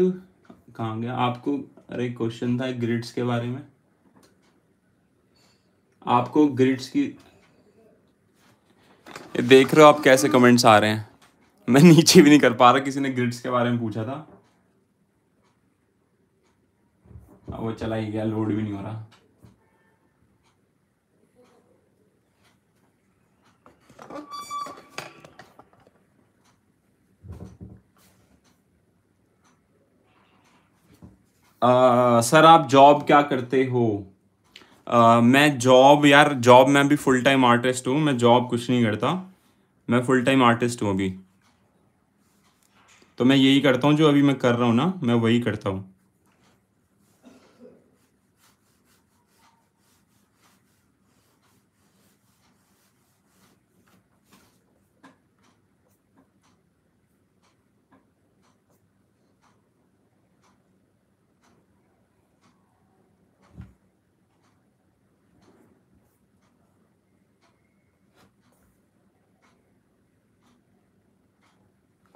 कहाँ गया आपको अरे क्वेश्चन था ग्रिड्स के बारे में आपको ग्रिड्स की देख रहे हो आप कैसे कमेंट्स आ रहे हैं मैं नीचे भी नहीं कर पा रहा किसी ने ग्रिड्स के बारे में पूछा था वो चला ही गया लोड भी नहीं हो रहा आ, सर आप जॉब क्या करते हो आ, मैं जॉब यार जॉब मैं भी फुल टाइम आर्टिस्ट हूँ मैं जॉब कुछ नहीं करता मैं फुल टाइम आर्टिस्ट हूँ अभी तो मैं यही करता हूँ जो अभी मैं कर रहा हूँ ना मैं वही करता हूँ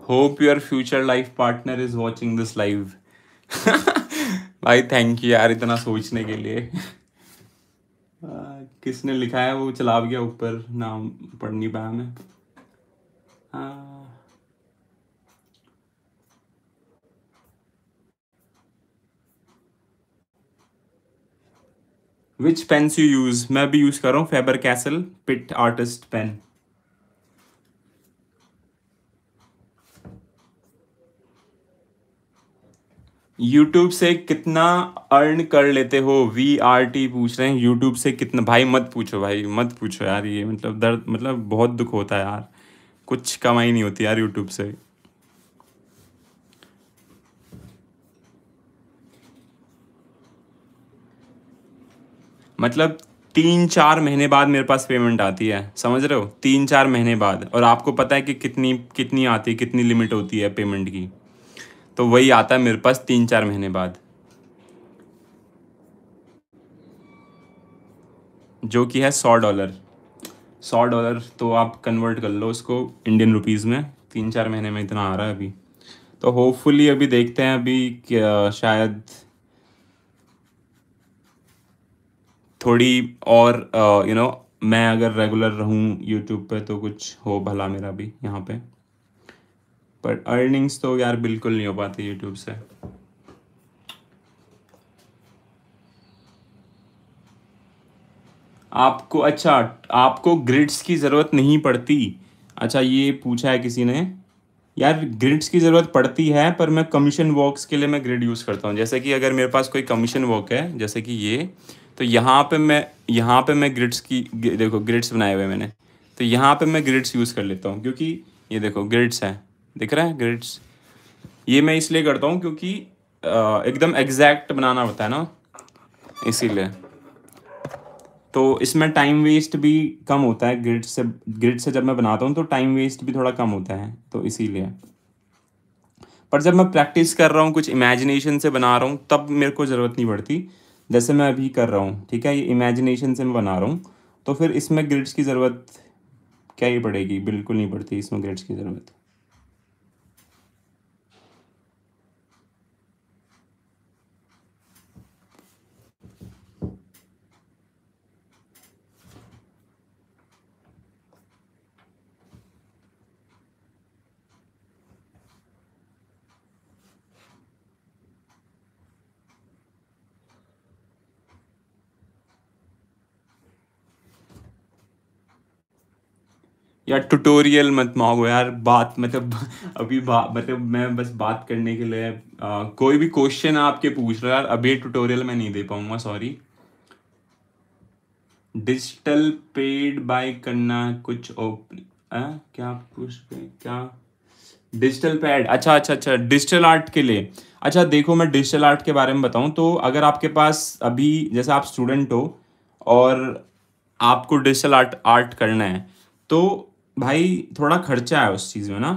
hope your future life partner is watching this live भाई थैंक यू यार इतना सोचने के लिए किसने लिखा है वो चला गया ऊपर नाम पढ़ नहीं पाया मैं विच पेन्स यू यूज़ मैं भी यूज़ कर रहा हूँ Faber Castell Pitt artist pen YouTube से कितना अर्न कर लेते हो वी आर टी पूछ रहे हैं यूट्यूब से कितना भाई मत पूछो भाई मत पूछो यार ये मतलब दर्द मतलब बहुत दुख होता है यार कुछ कमाई नहीं होती यार यूट्यूब से मतलब तीन चार महीने बाद मेरे पास पेमेंट आती है समझ रहे हो तीन चार महीने बाद और आपको पता है कि कितनी कितनी आती है कितनी लिमिट होती है पेमेंट की तो वही आता है मेरे पास तीन चार महीने बाद जो कि है सौ डॉलर सौ डॉलर तो आप कन्वर्ट कर लो उसको इंडियन रुपीज़ में तीन चार महीने में इतना आ रहा है अभी तो होपफुली अभी देखते हैं अभी शायद थोड़ी और you uh, know you know, मैं अगर रेगुलर रहूं यूट्यूब पे तो कुछ हो भला मेरा भी यहाँ पे पर अर्निंग्स तो यार बिल्कुल नहीं हो पाती यूट्यूब से आपको अच्छा आपको ग्रिड्स की ज़रूरत नहीं पड़ती अच्छा ये पूछा है किसी ने यार ग्रिड्स की ज़रूरत पड़ती है पर मैं कमीशन वॉक्स के लिए मैं ग्रिड यूज़ करता हूँ जैसे कि अगर मेरे पास कोई कमीशन वर्क है जैसे कि ये तो यहाँ पे मैं यहाँ पे मैं ग्रिड्स की देखो ग्रिड्स बनाए हुए मैंने तो यहाँ पे मैं ग्रिड्स यूज़ कर लेता हूँ क्योंकि ये देखो ग्रिड्स हैं दिख रहा है ग्रिड्स ये मैं इसलिए करता हूँ क्योंकि एकदम एग्जैक्ट बनाना होता है ना इसीलिए तो इसमें टाइम वेस्ट भी कम होता है ग्रिड से ग्रिड से जब मैं बनाता हूँ तो टाइम वेस्ट भी थोड़ा कम होता है तो इसीलिए पर जब मैं प्रैक्टिस कर रहा हूँ कुछ इमेजिनेशन से बना रहा हूँ तब मेरे को ज़रूरत नहीं पड़ती जैसे मैं अभी कर रहा हूँ ठीक है ये इमेजिनेशन से मैं बना रहा हूँ तो फिर इसमें ग्रिड्स की ज़रूरत क्या ही पड़ेगी बिल्कुल नहीं पड़ती इसमें ग्रिड्स की ज़रूरत यार ट्यूटोरियल मत मांगो यार बात मतलब अभी बा, मतलब मैं बस बात करने के लिए आ, कोई भी क्वेश्चन आपके पूछ रहा यार अभी ट्यूटोरियल मैं नहीं दे पाऊंगा सॉरी डिजिटल पेड बाय करना कुछ ओप क्या कुछ क्या डिजिटल पैड अच्छा अच्छा अच्छा डिजिटल आर्ट के लिए अच्छा देखो मैं डिजिटल आर्ट के बारे में बताऊं तो अगर आपके पास अभी जैसे आप स्टूडेंट हो और आपको डिजिटल आर्ट आर्ट करना है तो भाई थोड़ा खर्चा है उस चीज़ में ना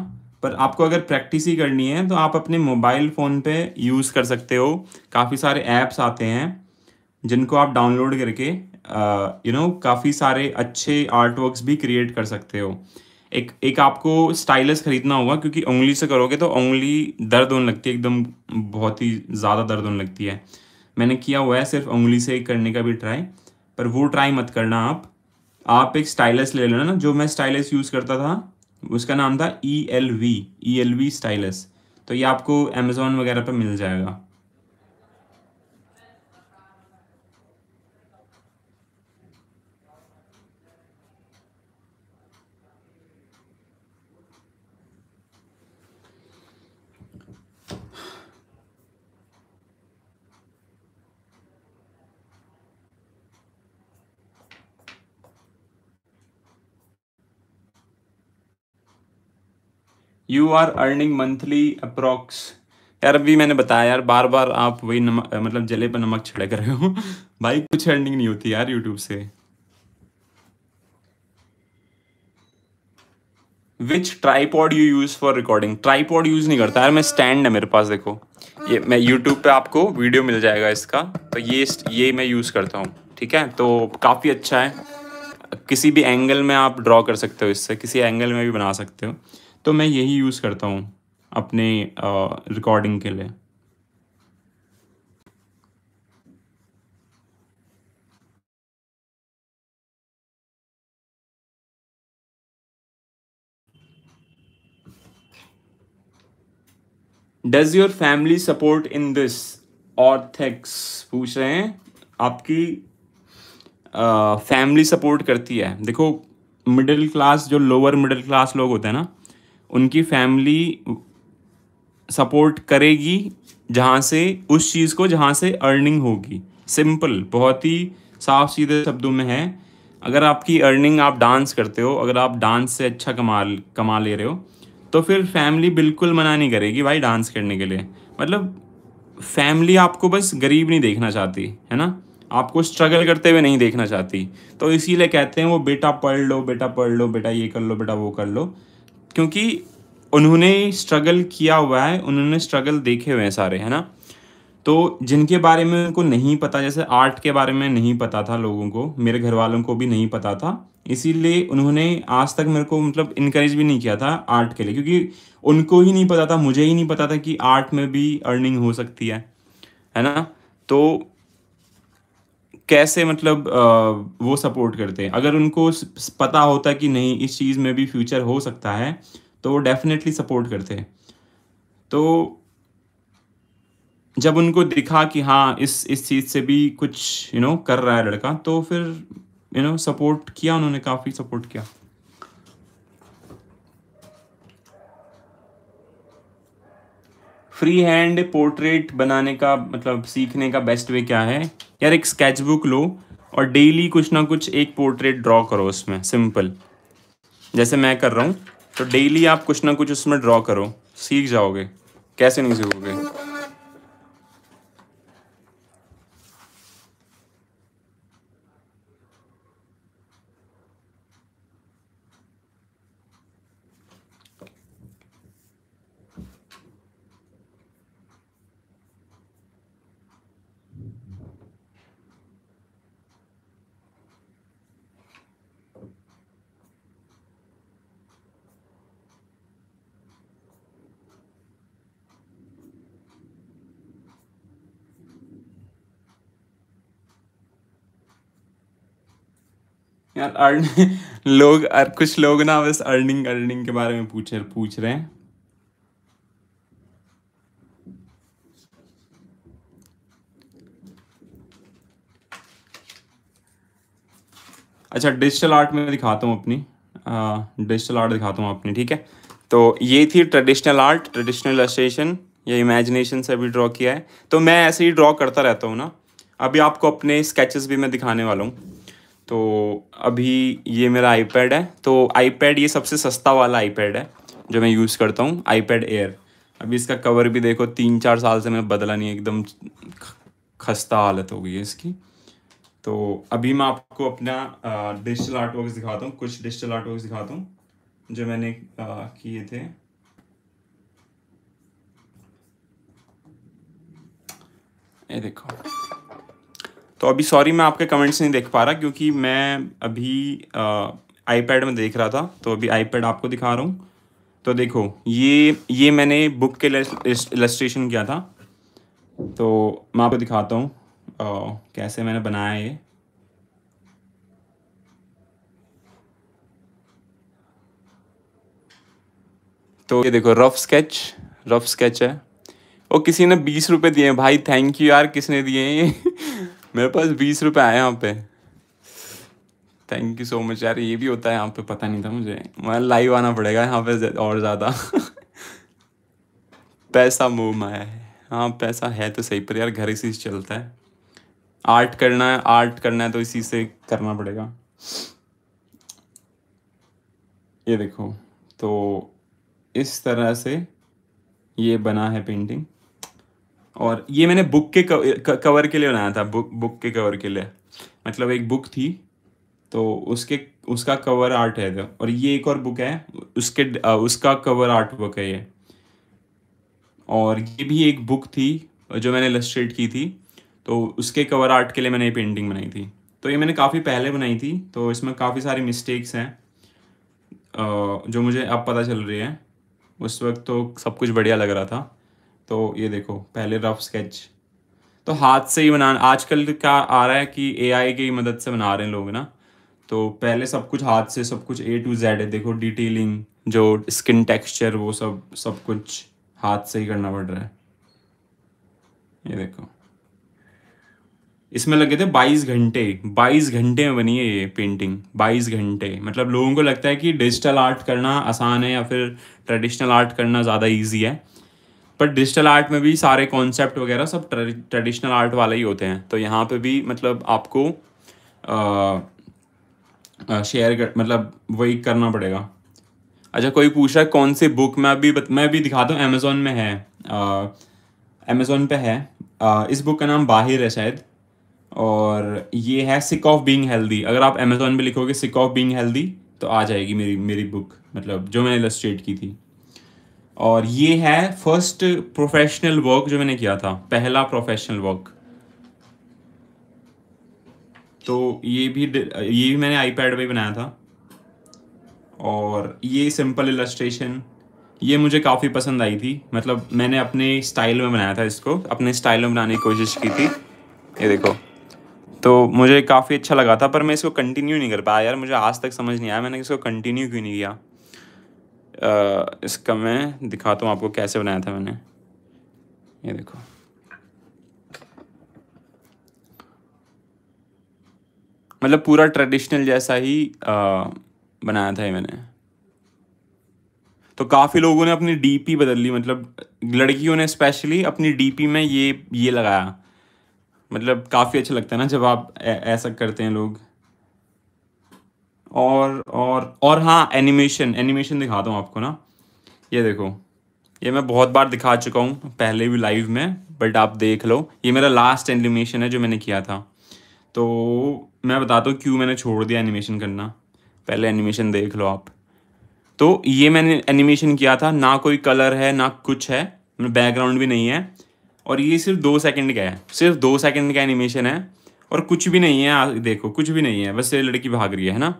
पर आपको अगर प्रैक्टिस ही करनी है तो आप अपने मोबाइल फ़ोन पे यूज़ कर सकते हो काफ़ी सारे ऐप्स आते हैं जिनको आप डाउनलोड करके यू नो काफ़ी सारे अच्छे आर्ट वर्क्स भी क्रिएट कर सकते हो एक एक आपको स्टाइलस ख़रीदना होगा क्योंकि उंगली से करोगे तो उंगली दर्द होने लगती है एकदम बहुत ही ज़्यादा दर्द होने लगती है मैंने किया हुआ है सिर्फ उंगली से करने का भी ट्राई पर वो ट्राई मत करना आप आप एक स्टाइलस ले लेना ना जो मैं स्टाइलस यूज़ करता था उसका नाम था E L V E L V stylus तो ये आपको अमेज़ोन वगैरह पर मिल जाएगा you are earning monthly approx यार अभी मैंने बताया यार बार बार आप वही नमक मतलब जले पर नमक छिड़क रहे हो भाई कुछ अर्निंग नहीं होती यार यूट्यूब से which tripod you use for recording tripod use नहीं करता यार मैं स्टैंड है मेरे पास देखो ये मैं यूट्यूब पे आपको वीडियो मिल जाएगा इसका तो ये ये मैं यूज़ करता हूँ ठीक है तो काफ़ी अच्छा है किसी भी एंगल में आप ड्रॉ कर सकते हो इससे किसी एंगल में भी बना सकते हो तो मैं यही यूज़ करता हूँ अपने रिकॉर्डिंग के लिए does your family support in this और थैक्स पूछ रहे हैं आपकी फैमिली सपोर्ट करती है देखो मिडिल क्लास जो लोअर मिडिल क्लास लोग होते हैं ना उनकी फैमिली सपोर्ट करेगी जहाँ से उस चीज़ को जहाँ से अर्निंग होगी सिंपल बहुत ही साफ सीधे शब्दों में है अगर आपकी अर्निंग आप डांस करते हो अगर आप डांस से अच्छा कमा कमा ले रहे हो तो फिर फैमिली बिल्कुल मना नहीं करेगी भाई डांस करने के लिए मतलब फैमिली आपको बस गरीब नहीं देखना चाहती है ना आपको स्ट्रगल करते हुए नहीं देखना चाहती तो इसीलिए कहते हैं वो बेटा पढ़ लो बेटा पढ़ लो बेटा ये कर लो बेटा वो कर लो क्योंकि उन्होंने स्ट्रगल किया हुआ है उन्होंने स्ट्रगल देखे हुए हैं सारे है ना तो जिनके बारे में उनको नहीं पता जैसे आर्ट के बारे में नहीं पता था लोगों को मेरे घर वालों को भी नहीं पता था इसीलिए उन्होंने आज तक मेरे को मतलब इनक्रेज भी नहीं किया था आर्ट के लिए क्योंकि उनको ही नहीं पता था मुझे ही नहीं पता था कि आर्ट में भी अर्निंग हो सकती है है ना तो कैसे मतलब वो सपोर्ट करते हैं अगर उनको पता होता कि नहीं इस चीज़ में भी फ्यूचर हो सकता है तो वो डेफिनेटली सपोर्ट करते हैं तो जब उनको दिखा कि हाँ इस इस चीज़ से भी कुछ यू you नो know, कर रहा है लड़का तो फिर यू नो सपोर्ट किया उन्होंने काफ़ी सपोर्ट किया फ्री हैंड पोर्ट्रेट बनाने का मतलब सीखने का बेस्ट वे क्या है यार एक स्केच बुक लो और डेली कुछ ना कुछ एक पोर्ट्रेट ड्रॉ करो उसमें सिंपल जैसे मैं कर रहा हूँ तो डेली आप कुछ ना कुछ उसमें ड्रॉ करो सीख जाओगे कैसे नहीं सीखोगे यार अर्न लोग अर, कुछ लोग ना बस अर्निंग अर्निंग के बारे में पूछ पूछ रहे हैं अच्छा डिजिटल आर्ट में दिखाता हूँ अपनी डिजिटल आर्ट दिखाता हूँ अपनी ठीक है तो ये थी ट्रेडिशनल आर्ट ट्रेडिशनल इलस्ट्रेशन या इमेजिनेशन से भी ड्रॉ किया है तो मैं ऐसे ही ड्रॉ करता रहता हूँ ना अभी आपको अपने स्केचेस भी मैं दिखाने वाला हूँ तो अभी ये मेरा आईपैड है तो आईपैड ये सबसे सस्ता वाला आईपैड है जो मैं यूज़ करता हूँ आईपैड एयर अभी इसका कवर भी देखो तीन चार साल से मैं बदला नहीं एकदम खस्ता हालत हो गई है इसकी तो अभी मैं आपको अपना डिजिटल आर्ट वर्क दिखाता हूँ कुछ डिजिटल आर्ट वर्क दिखाता हूँ जो मैंने किए थे ये देखो तो अभी सॉरी मैं आपके कमेंट्स नहीं देख पा रहा क्योंकि मैं अभी आईपैड में देख रहा था तो अभी आईपैड आपको दिखा रहा हूँ तो देखो ये ये मैंने बुक के इलस्ट्रेशन किया था तो मैं आपको दिखाता हूँ कैसे मैंने बनाया ये तो ये देखो रफ स्केच रफ स्केच है और किसी ने बीस रुपए दिए भाई थैंक यू यार किसने दिए मेरे पास बीस रुपये आए यहाँ पे थैंक यू सो मच यार ये भी होता है यहाँ पे पता नहीं था मुझे मैं लाइव आना पड़ेगा यहाँ पे और ज़्यादा पैसा मूव में आया है हाँ पैसा है तो सही पर यार घर इसी से चलता है आर्ट करना है आर्ट करना है तो इसी से करना पड़ेगा ये देखो तो इस तरह से ये बना है पेंटिंग और ये मैंने बुक के कवर के लिए बनाया था बुक बुक के कवर के लिए मतलब एक बुक थी तो उसके उसका कवर आर्ट है और ये एक और बुक है उसके उसका कवर आर्ट बुक है ये और ये भी एक बुक थी जो मैंने इलस्ट्रेट की थी तो उसके कवर आर्ट के लिए मैंने ये पेंटिंग बनाई थी तो ये मैंने काफ़ी पहले बनाई थी तो इसमें काफ़ी सारी मिस्टेक्स हैं जो मुझे अब पता चल रही है उस वक्त तो सब कुछ बढ़िया लग रहा था तो ये देखो पहले रफ स्केच तो हाथ से ही बना आजकल क्या आ रहा है कि एआई की मदद से बना रहे हैं लोग ना तो पहले सब कुछ हाथ से सब कुछ ए टू जेड है देखो डिटेलिंग जो स्किन टेक्सचर वो सब सब कुछ हाथ से ही करना पड़ रहा है ये देखो इसमें लगे थे 22 घंटे 22 घंटे में बनी है ये पेंटिंग 22 घंटे मतलब लोगों को लगता है कि डिजिटल आर्ट करना आसान है या फिर ट्रेडिशनल आर्ट करना ज़्यादा ईजी है पर डिजिटल आर्ट में भी सारे कॉन्सेप्ट वगैरह सब ट्रेडिशनल आर्ट वाले ही होते हैं तो यहाँ पे भी मतलब आपको शेयर कर मतलब वही करना पड़ेगा अच्छा कोई पूछ रहा है कौन सी बुक मैं अभी बत, मैं भी दिखाता हूँ अमेज़ोन में है अमेज़ोन पे है आ, इस बुक का नाम बाहिर है शायद और ये है सिक ऑफ बीइंग हेल्दी अगर आप अमेज़ोन पे लिखोगे सिक ऑफ बीइंग हेल्दी तो आ जाएगी मेरी मेरी बुक मतलब जो मैंने इलस्ट्रेट की थी और ये है फर्स्ट प्रोफेशनल वर्क जो मैंने किया था पहला प्रोफेशनल वर्क तो ये भी ये भी मैंने आईपैड पे बनाया था और ये सिंपल इलस्ट्रेशन ये मुझे काफ़ी पसंद आई थी मतलब मैंने अपने स्टाइल में बनाया था इसको अपने स्टाइल में बनाने की कोशिश की थी ये देखो तो मुझे काफ़ी अच्छा लगा था पर मैं इसको कंटिन्यू नहीं कर पाया यार मुझे आज तक समझ नहीं आया मैंने इसको कंटिन्यू क्यों नहीं किया इसका मैं दिखाता हूँ आपको कैसे बनाया था मैंने ये देखो मतलब पूरा ट्रेडिशनल जैसा ही आ, बनाया था ये मैंने तो काफ़ी लोगों ने अपनी डीपी बदल ली मतलब लड़कियों ने स्पेशली अपनी डीपी में ये ये लगाया मतलब काफ़ी अच्छा लगता है ना जब आप ऐसा करते हैं लोग और और और हाँ एनिमेशन एनिमेशन दिखाता हूँ आपको ना ये देखो ये मैं बहुत बार दिखा चुका हूँ पहले भी लाइव में बट आप देख लो ये मेरा लास्ट एनिमेशन है जो मैंने किया था तो मैं बताता हूँ क्यों मैंने छोड़ दिया एनिमेशन करना पहले एनिमेशन देख लो आप तो ये मैंने एनिमेशन किया था ना कोई कलर है ना कुछ है बैकग्राउंड मतलब भी नहीं है और ये सिर्फ दो सेकंड का है सिर्फ दो सेकंड का एनिमेशन है और कुछ भी नहीं है देखो कुछ भी नहीं है बस ये लड़की भाग रही है ना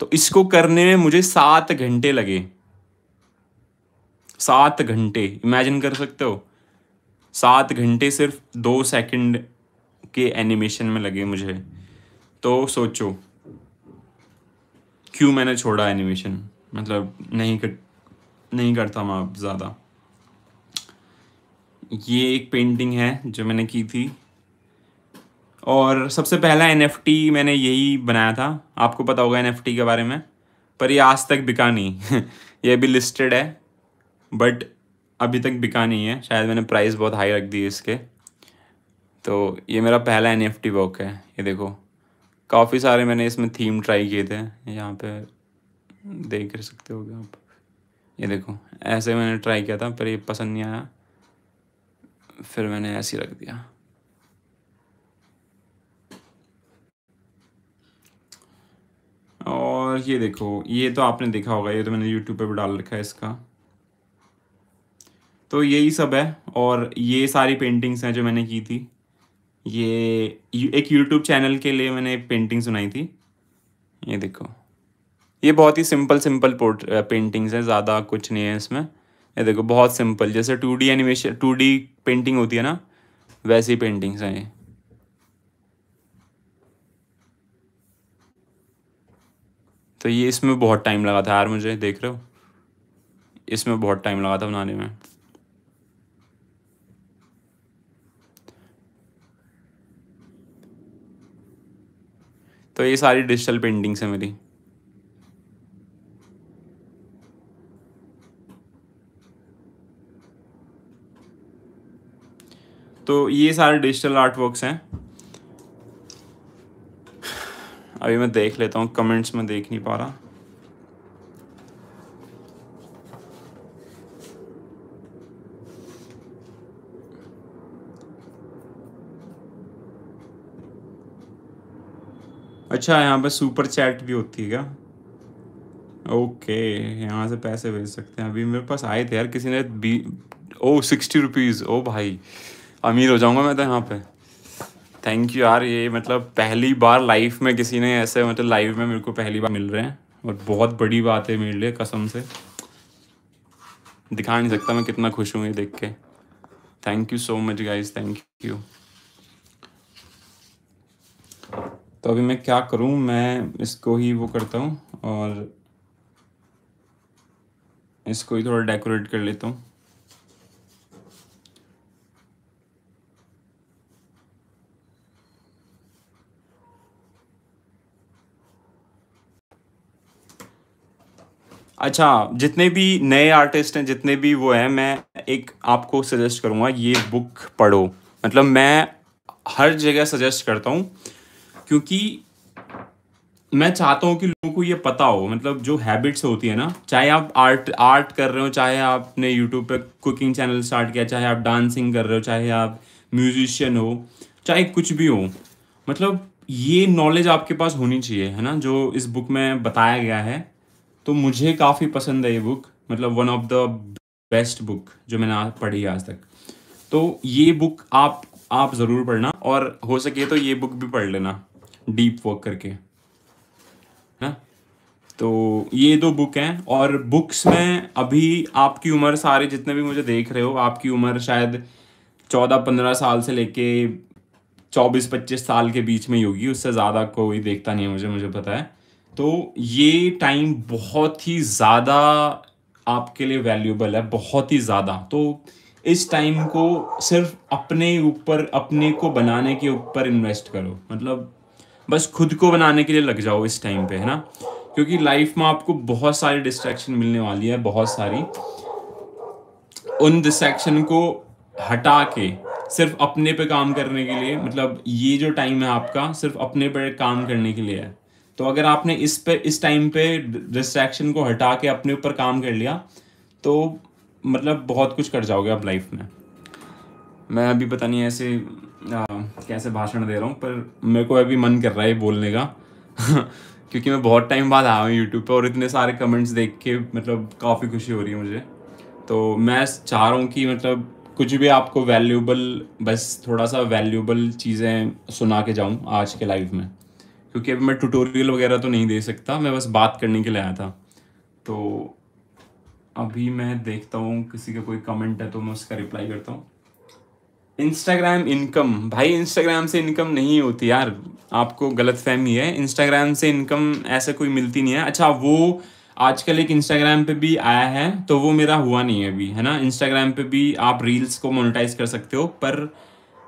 तो इसको करने में मुझे सात घंटे लगे सात घंटे इमेजिन कर सकते हो सात घंटे सिर्फ दो सेकंड के एनिमेशन में लगे मुझे तो सोचो क्यों मैंने छोड़ा एनिमेशन मतलब नहीं कर नहीं करता मैं अब ज़्यादा ये एक पेंटिंग है जो मैंने की थी और सबसे पहला एन मैंने यही बनाया था आपको पता होगा एन के बारे में पर ये आज तक बिका नहीं ये अभी लिस्टेड है बट अभी तक बिका नहीं है शायद मैंने प्राइस बहुत हाई रख दी इसके तो ये मेरा पहला एन एफ वर्क है ये देखो काफ़ी सारे मैंने इसमें थीम ट्राई किए थे यहाँ पे देख सकते हो आप ये देखो ऐसे मैंने ट्राई किया था पर ये पसंद नहीं आया फिर मैंने ऐसे ही रख दिया और ये देखो ये तो आपने देखा होगा ये तो मैंने यूट्यूब पे भी डाल रखा है इसका तो यही सब है और ये सारी पेंटिंग्स हैं जो मैंने की थी ये एक यूट्यूब चैनल के लिए मैंने पेंटिंग सुनाई थी ये देखो ये बहुत ही सिंपल सिंपल पोर्ट पेंटिंग्स हैं ज़्यादा कुछ नहीं है इसमें ये देखो बहुत सिंपल जैसे two D animation two D painting होती है ना वैसी पेंटिंग्स हैं ये तो ये इसमें बहुत टाइम लगा था यार मुझे देख रहे हो इसमें बहुत टाइम लगा था बनाने में तो ये सारी डिजिटल पेंटिंग्स है मेरी तो ये सारे डिजिटल आर्ट वर्क्स हैं अभी मैं देख लेता हूँ कमेंट्स में देख नहीं पा रहा अच्छा यहाँ पे सुपर चैट भी होती है क्या ओके यहाँ से पैसे भेज सकते हैं अभी मेरे पास आए थे यार किसी ने बी ओ सिक्सटी रुपीज़ ओ भाई अमीर हो जाऊँगा मैं तो यहाँ पे थैंक यू यार ये मतलब पहली बार लाइफ में किसी ने ऐसे मतलब लाइव में मेरे को पहली बार मिल रहे हैं और बहुत बड़ी बात है मेरे लिए कसम से दिखा नहीं सकता मैं कितना खुश हूँ ये देख के thank you so much guys thank you तो अभी मैं क्या करूँ मैं इसको ही वो करता हूँ और इसको ही थोड़ा डेकोरेट कर लेता हूँ अच्छा जितने भी नए आर्टिस्ट हैं जितने भी वो हैं मैं एक आपको सजेस्ट करूँगा ये बुक पढ़ो मतलब मैं हर जगह सजेस्ट करता हूँ क्योंकि मैं चाहता हूँ कि लोगों को ये पता हो मतलब जो हैबिट्स होती है ना चाहे आप आर्ट आर्ट कर रहे हो चाहे आपने यूट्यूब पे कुकिंग चैनल स्टार्ट किया चाहे आप डांसिंग कर रहे हो चाहे आप म्यूजिशियन हो चाहे कुछ भी हो मतलब ये नॉलेज आपके पास होनी चाहिए है ना जो इस बुक में बताया गया है तो मुझे काफ़ी पसंद है ये बुक मतलब one of the best book जो मैंने पढ़ी आज तक तो ये बुक आप आप ज़रूर पढ़ना और हो सके तो ये बुक भी पढ़ लेना डीप वर्क करके ना तो ये दो बुक हैं और बुक्स में अभी आपकी उम्र सारे जितने भी मुझे देख रहे हो आपकी उम्र शायद चौदह पंद्रह साल से लेके चौबीस पच्चीस साल के बीच में ही होगी उससे ज़्यादा कोई देखता नहीं है मुझे मुझे पता है तो ये टाइम बहुत ही ज़्यादा आपके लिए वैल्यूबल है बहुत ही ज़्यादा तो इस टाइम को सिर्फ अपने ऊपर अपने को बनाने के ऊपर इन्वेस्ट करो मतलब बस खुद को बनाने के लिए लग जाओ इस टाइम पे है ना क्योंकि लाइफ में आपको बहुत सारी डिस्ट्रैक्शन मिलने वाली है बहुत सारी उन डिस्ट्रैक्शन को हटा के सिर्फ अपने पे काम करने के लिए मतलब ये जो टाइम है आपका सिर्फ अपने पे काम करने के लिए है तो अगर आपने इस पे इस टाइम पे डिस्ट्रैक्शन को हटा के अपने ऊपर काम कर लिया तो मतलब बहुत कुछ कर जाओगे आप लाइफ में मैं अभी पता नहीं ऐसे आ, कैसे भाषण दे रहा हूँ पर मेरे को अभी मन कर रहा है बोलने का क्योंकि मैं बहुत टाइम बाद आया हूँ यूट्यूब पर और इतने सारे कमेंट्स देख के मतलब काफ़ी खुशी हो रही है मुझे तो मैं चाह रहा हूँ कि मतलब कुछ भी आपको वैल्यूबल बस थोड़ा सा वैल्यूबल चीज़ें सुना के जाऊँ आज के लाइफ में क्योंकि अभी मैं ट्यूटोरियल वगैरह तो नहीं दे सकता मैं बस बात करने के लिए आया था तो अभी मैं देखता हूँ किसी का कोई कमेंट है तो मैं उसका रिप्लाई करता हूँ इंस्टाग्राम इनकम भाई इंस्टाग्राम से इनकम नहीं होती यार आपको गलत फहमी है इंस्टाग्राम से इनकम ऐसा कोई मिलती नहीं है अच्छा वो आजकल एक इंस्टाग्राम पे भी आया है तो वो मेरा हुआ नहीं है अभी है ना इंस्टाग्राम पे भी आप रील्स को मोनेटाइज कर सकते हो पर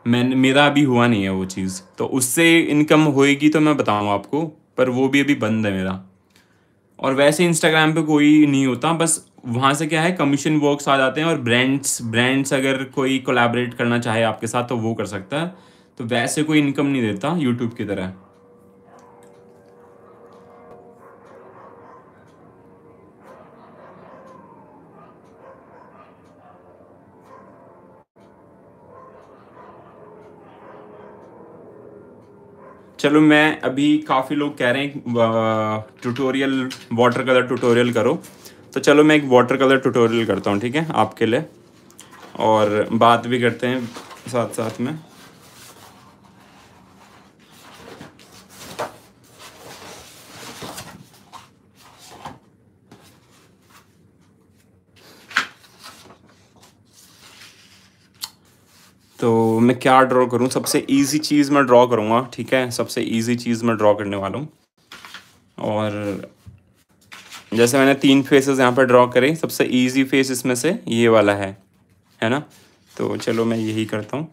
मैंने मेरा अभी हुआ नहीं है वो चीज़ तो उससे इनकम होएगी तो मैं बताऊँ आपको पर वो भी अभी बंद है मेरा और वैसे इंस्टाग्राम पे कोई नहीं होता बस वहाँ से क्या है कमीशन वर्क्स आ जाते हैं और ब्रांड्स ब्रांड्स अगर कोई कोलैबोरेट करना चाहे आपके साथ तो वो कर सकता है तो वैसे कोई इनकम नहीं देता यूट्यूब की तरह चलो मैं अभी काफ़ी लोग कह रहे हैं ट्यूटोरियल वाटर कलर ट्यूटोरियल करो तो चलो मैं एक वाटर कलर ट्यूटोरियल करता हूँ ठीक है आपके लिए और बात भी करते हैं साथ साथ में तो मैं क्या ड्रॉ करूँ सबसे ईजी चीज़ मैं ड्रॉ करूँगा ठीक है सबसे ईजी चीज़ मैं ड्रॉ करने वाला हूँ और जैसे मैंने तीन फेसेस यहाँ पर ड्रॉ करे सबसे ईजी फेस इसमें से ये वाला है है ना तो चलो मैं यही करता हूँ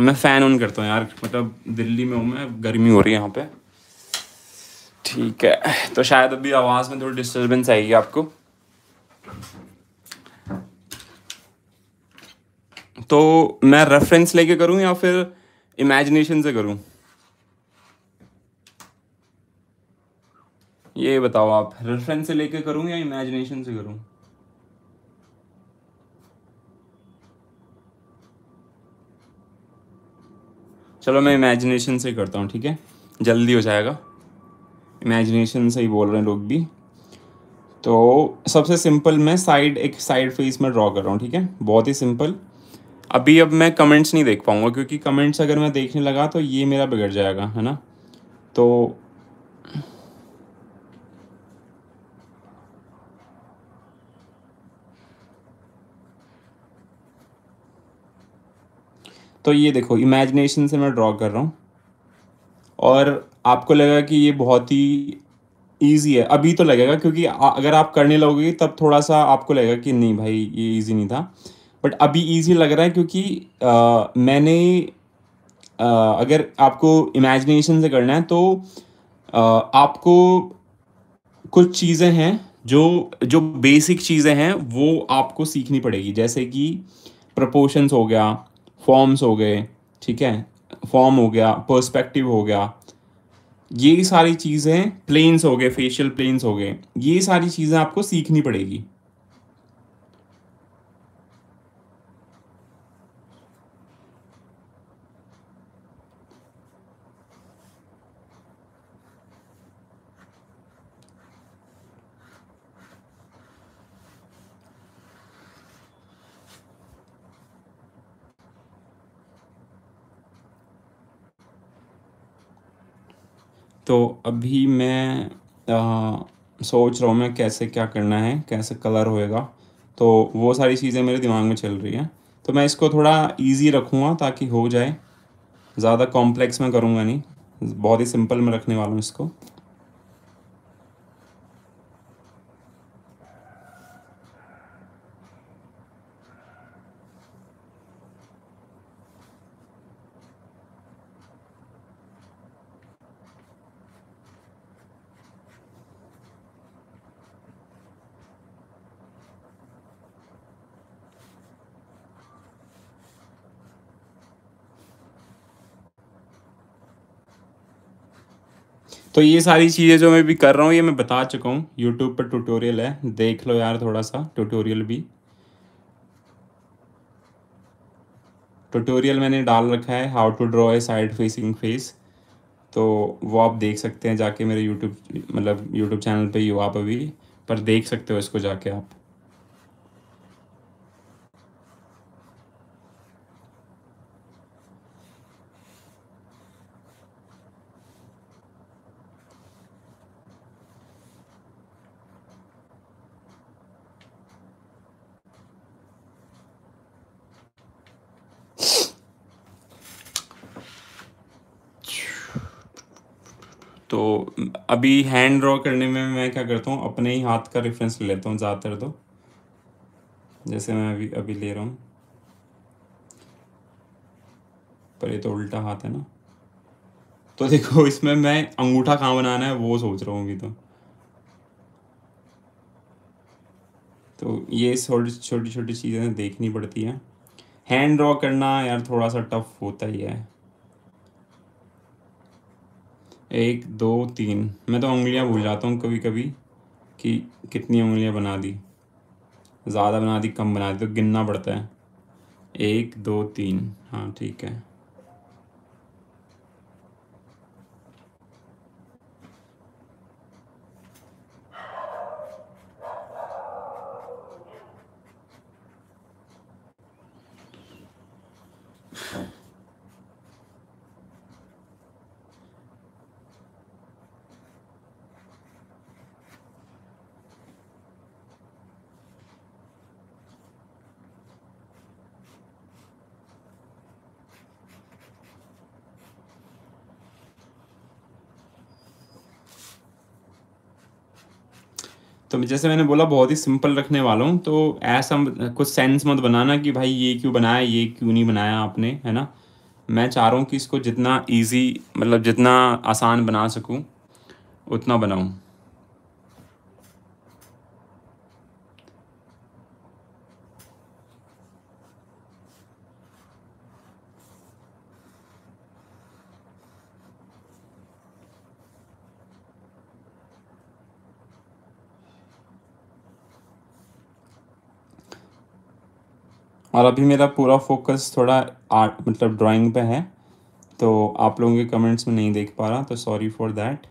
मैं फ़ैन ऑन करता हूँ यार मतलब दिल्ली में हूँ मैं गर्मी हो रही है यहाँ पे ठीक है तो शायद अभी आवाज़ में थोड़ी डिस्टर्बेंस आएगी आपको तो मैं रेफरेंस लेके करूं या फिर इमेजिनेशन से करूं ये बताओ आप रेफरेंस से लेके करूं या इमेजिनेशन से करूं चलो मैं इमेजिनेशन से करता हूँ ठीक है जल्दी हो जाएगा इमेजिनेशन से ही बोल रहे हैं लोग भी तो सबसे सिंपल मैं साइड एक साइड फेस में ड्रॉ कर रहा हूँ ठीक है बहुत ही सिंपल अभी अब मैं कमेंट्स नहीं देख पाऊंगा क्योंकि कमेंट्स अगर मैं देखने लगा तो ये मेरा बिगड़ जाएगा है ना तो तो ये देखो इमेजिनेशन से मैं ड्रॉ कर रहा हूँ और आपको लगेगा कि ये बहुत ही ईजी है अभी तो लगेगा क्योंकि अगर आप करने लगोगे तब थोड़ा सा आपको लगेगा कि नहीं भाई ये ईजी नहीं था बट अभी ईजी लग रहा है क्योंकि आ, मैंने आ, अगर आपको इमेजिनेशन से करना है तो आ, आपको कुछ चीज़ें हैं जो जो बेसिक चीज़ें हैं वो आपको सीखनी पड़ेगी जैसे कि प्रपोशंस हो गया फॉर्म्स हो गए ठीक है फॉर्म हो गया पर्सपेक्टिव हो गया ये सारी चीज़ें प्लेन्स हो गए फेशियल प्लेन्स हो गए ये सारी चीज़ें आपको सीखनी पड़ेगी तो अभी मैं आ, सोच रहा हूँ मैं कैसे क्या करना है कैसे कलर होएगा तो वो सारी चीज़ें मेरे दिमाग में चल रही हैं तो मैं इसको थोड़ा इजी रखूँगा ताकि हो जाए ज़्यादा कॉम्प्लेक्स में करूँगा नहीं बहुत ही सिंपल में रखने वाला हूँ इसको तो ये सारी चीज़ें जो मैं भी कर रहा हूँ ये मैं बता चुका हूँ यूट्यूब पर ट्यूटोरियल है देख लो यार थोड़ा सा ट्यूटोरियल भी ट्यूटोरियल मैंने डाल रखा है how to draw a side facing face तो वो आप देख सकते हैं जाके मेरे यूट्यूब मतलब यूट्यूब चैनल पे ही हो आप अभी पर देख सकते हो इसको जाके आप अभी हैंड ड्रॉ करने में मैं क्या करता हूँ अपने ही हाथ का रेफरेंस ले लेता हूँ ज़्यादातर तो जैसे मैं अभी अभी ले रहा हूँ पर ये तो उल्टा हाथ है ना तो देखो इसमें मैं अंगूठा कहाँ बनाना है वो सोच रहा हूँ अभी तो तो ये छोटी छोटी छोटी चीज़ें देखनी पड़ती हैं हैंड ड्रॉ करना यार थोड़ा सा टफ होता ही है एक दो तीन मैं तो उंगलियां भूल जाता हूँ कभी कभी कि कितनी उंगलियां बना दी ज़्यादा बना दी कम बना दी तो गिनना पड़ता है एक दो तीन हाँ ठीक है तो जैसे मैंने बोला बहुत ही सिंपल रखने वाला हूँ तो ऐसा कुछ सेंस मत बनाना कि भाई ये क्यों बनाया ये क्यों नहीं बनाया आपने है ना मैं चाह रहा हूँ कि इसको जितना ईजी मतलब जितना आसान बना सकूँ उतना बनाऊँ और अभी मेरा पूरा फोकस थोड़ा आर्ट मतलब ड्राइंग पे है तो आप लोगों के कमेंट्स में नहीं देख पा रहा तो sorry for that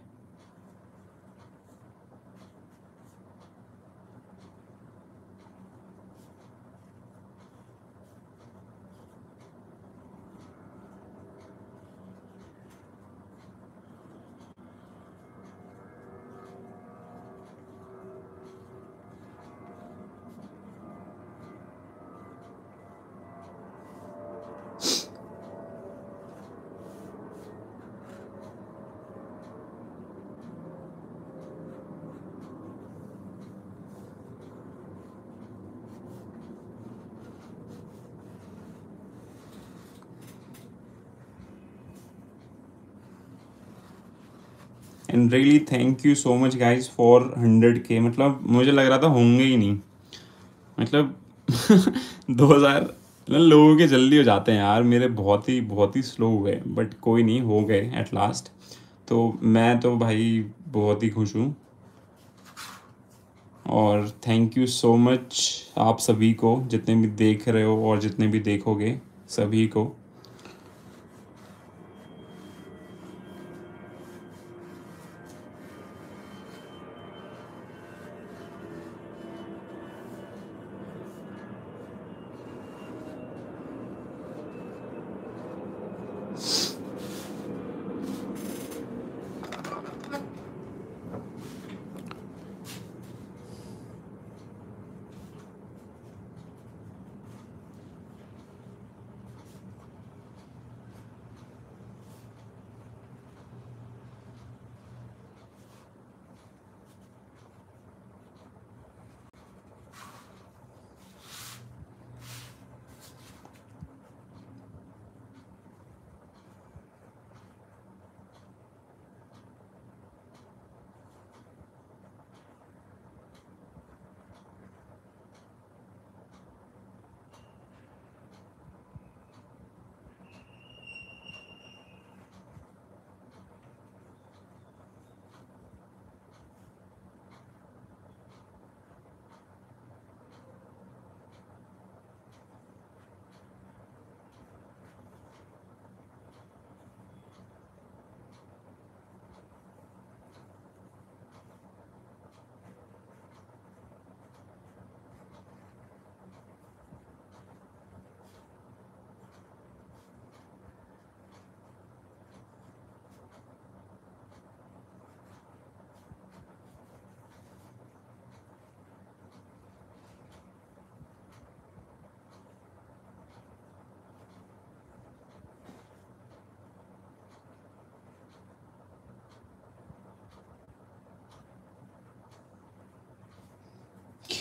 and really thank you so much guys for hundred K मतलब मुझे लग रहा था होंगे ही नहीं मतलब दो हज़ार मतलब लोगों के जल्दी हो जाते हैं यार मेरे बहुत ही बहुत ही स्लो हुए बट कोई नहीं हो गए एट लास्ट तो मैं तो भाई बहुत ही खुश हूँ और थैंक यू सो मच आप सभी को जितने भी देख रहे हो और जितने भी देखोगे सभी को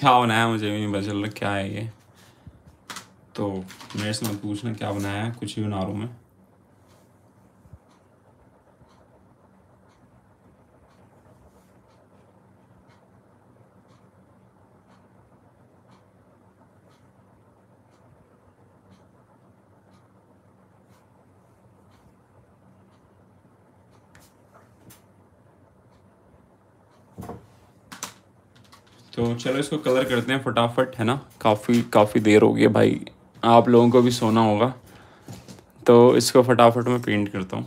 अच्छा बनाया मुझे भी नहीं पता रहा क्या है ये तो मेरे से मत पूछना क्या बनाया कुछ भी बना रहा हूँ मैं तो चलो इसको कलर करते हैं फटाफट है ना काफ़ी काफ़ी देर हो गई भाई आप लोगों को भी सोना होगा तो इसको फटाफट मैं पेंट करता हूँ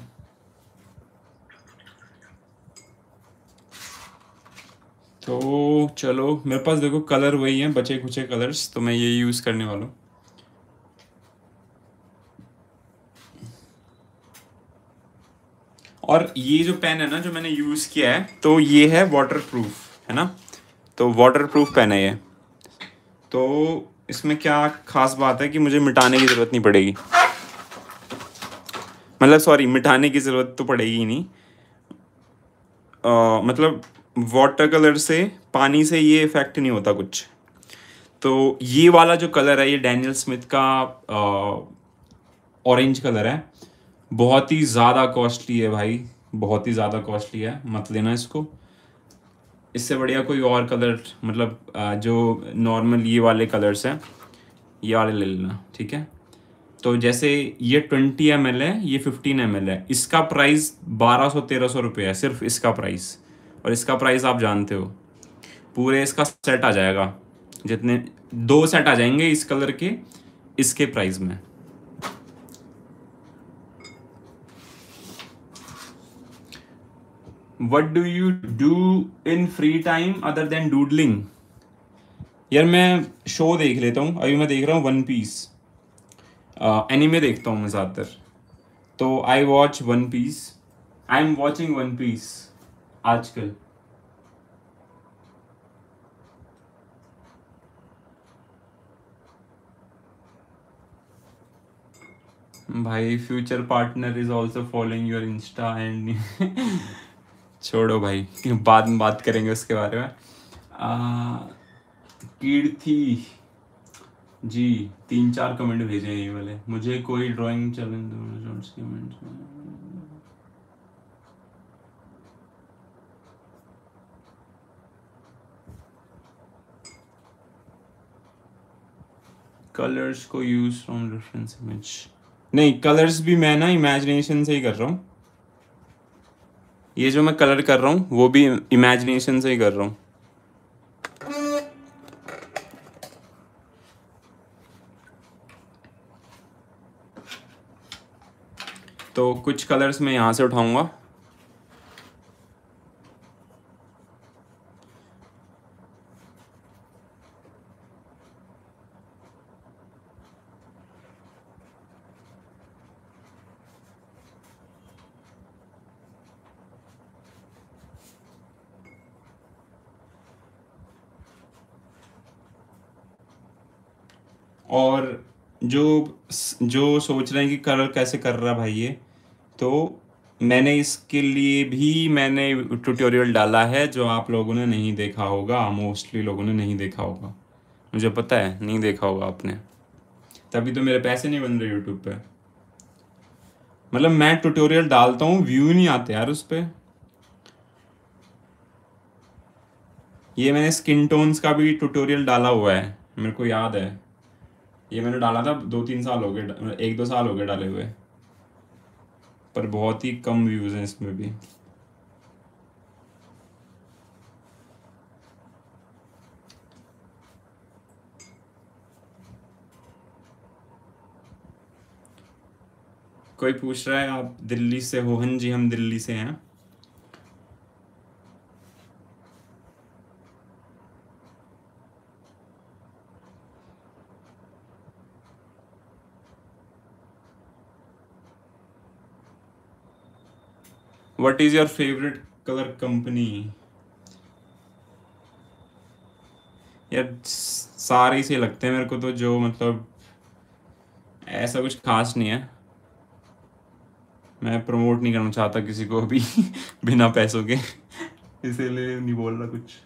तो चलो मेरे पास देखो कलर वही हैं बचे खुचे कलर्स तो मैं ये यूज़ करने वाला हूँ और ये जो पेन है ना जो मैंने यूज़ किया है तो ये है वाटर प्रूफ है ना तो वाटर प्रूफ पेन है ये तो इसमें क्या ख़ास बात है कि मुझे मिटाने की ज़रूरत नहीं पड़ेगी मतलब सॉरी मिटाने की ज़रूरत तो पड़ेगी ही नहीं आ, मतलब वाटर कलर से पानी से ये इफ़ेक्ट नहीं होता कुछ तो ये वाला जो कलर है ये डैनियल स्मिथ का ऑरेंज कलर है बहुत ही ज़्यादा कॉस्टली है भाई बहुत ही ज़्यादा कॉस्टली है मत लेना इसको इससे बढ़िया कोई और कलर मतलब जो नॉर्मल ये वाले कलर्स हैं ये वाले ले लेना ठीक है तो जैसे ये ट्वेंटी एम एल है ये फिफ्टीन एम एल है इसका प्राइस बारह सौ तेरह सौ रुपये है सिर्फ इसका प्राइस और इसका प्राइस आप जानते हो पूरे इसका सेट आ जाएगा जितने दो सेट आ जाएंगे इस कलर के इसके प्राइस में what do you do in free time other than doodling यार मैं शो देख लेता हूँ अभी मैं देख रहा हूँ वन पीस एनीमे देखता हूँ मैं ज़्यादातर तो I watch One Piece I am watching One Piece आजकल भाई future partner is also following your Insta and छोड़ो भाई बाद में बात करेंगे उसके बारे में कीर्ति जी तीन चार कमेंट भेजे ये वाले मुझे कोई ड्राइंग चैलेंज कमेंट कलर्स को यूज फ्रॉम रेफरेंस इमेज नहीं कलर्स भी मैं ना इमेजिनेशन से ही कर रहा हूँ ये जो मैं कलर कर रहा हूँ वो भी इमेजिनेशन से ही कर रहा हूँ तो कुछ कलर्स मैं यहाँ से उठाऊंगा सोच रहे हैं कि कलर कैसे कर रहा भाई ये तो मैंने इसके लिए भी मैंने ट्यूटोरियल डाला है जो आप लोगों ने नहीं देखा होगा मोस्टली लोगों ने नहीं देखा होगा मुझे पता है नहीं देखा होगा आपने तभी तो मेरे पैसे नहीं बन रहे यूट्यूब पे मतलब मैं ट्यूटोरियल डालता हूँ व्यू नहीं आते यार उस पर ये मैंने स्किन टोन्स का भी ट्यूटोरियल डाला हुआ है मेरे को याद है ये मैंने डाला था दो तीन साल हो गए मतलब एक दो साल हो गए डाले हुए पर बहुत ही कम व्यूज़ हैं इसमें भी कोई पूछ रहा है आप दिल्ली से होहन जी हम दिल्ली से हैं what is your favourite colour company यार सारे से लगते हैं मेरे को तो जो मतलब ऐसा कुछ खास नहीं है मैं प्रमोट नहीं करना चाहता किसी को अभी बिना पैसों के इसीलिए नहीं बोल रहा कुछ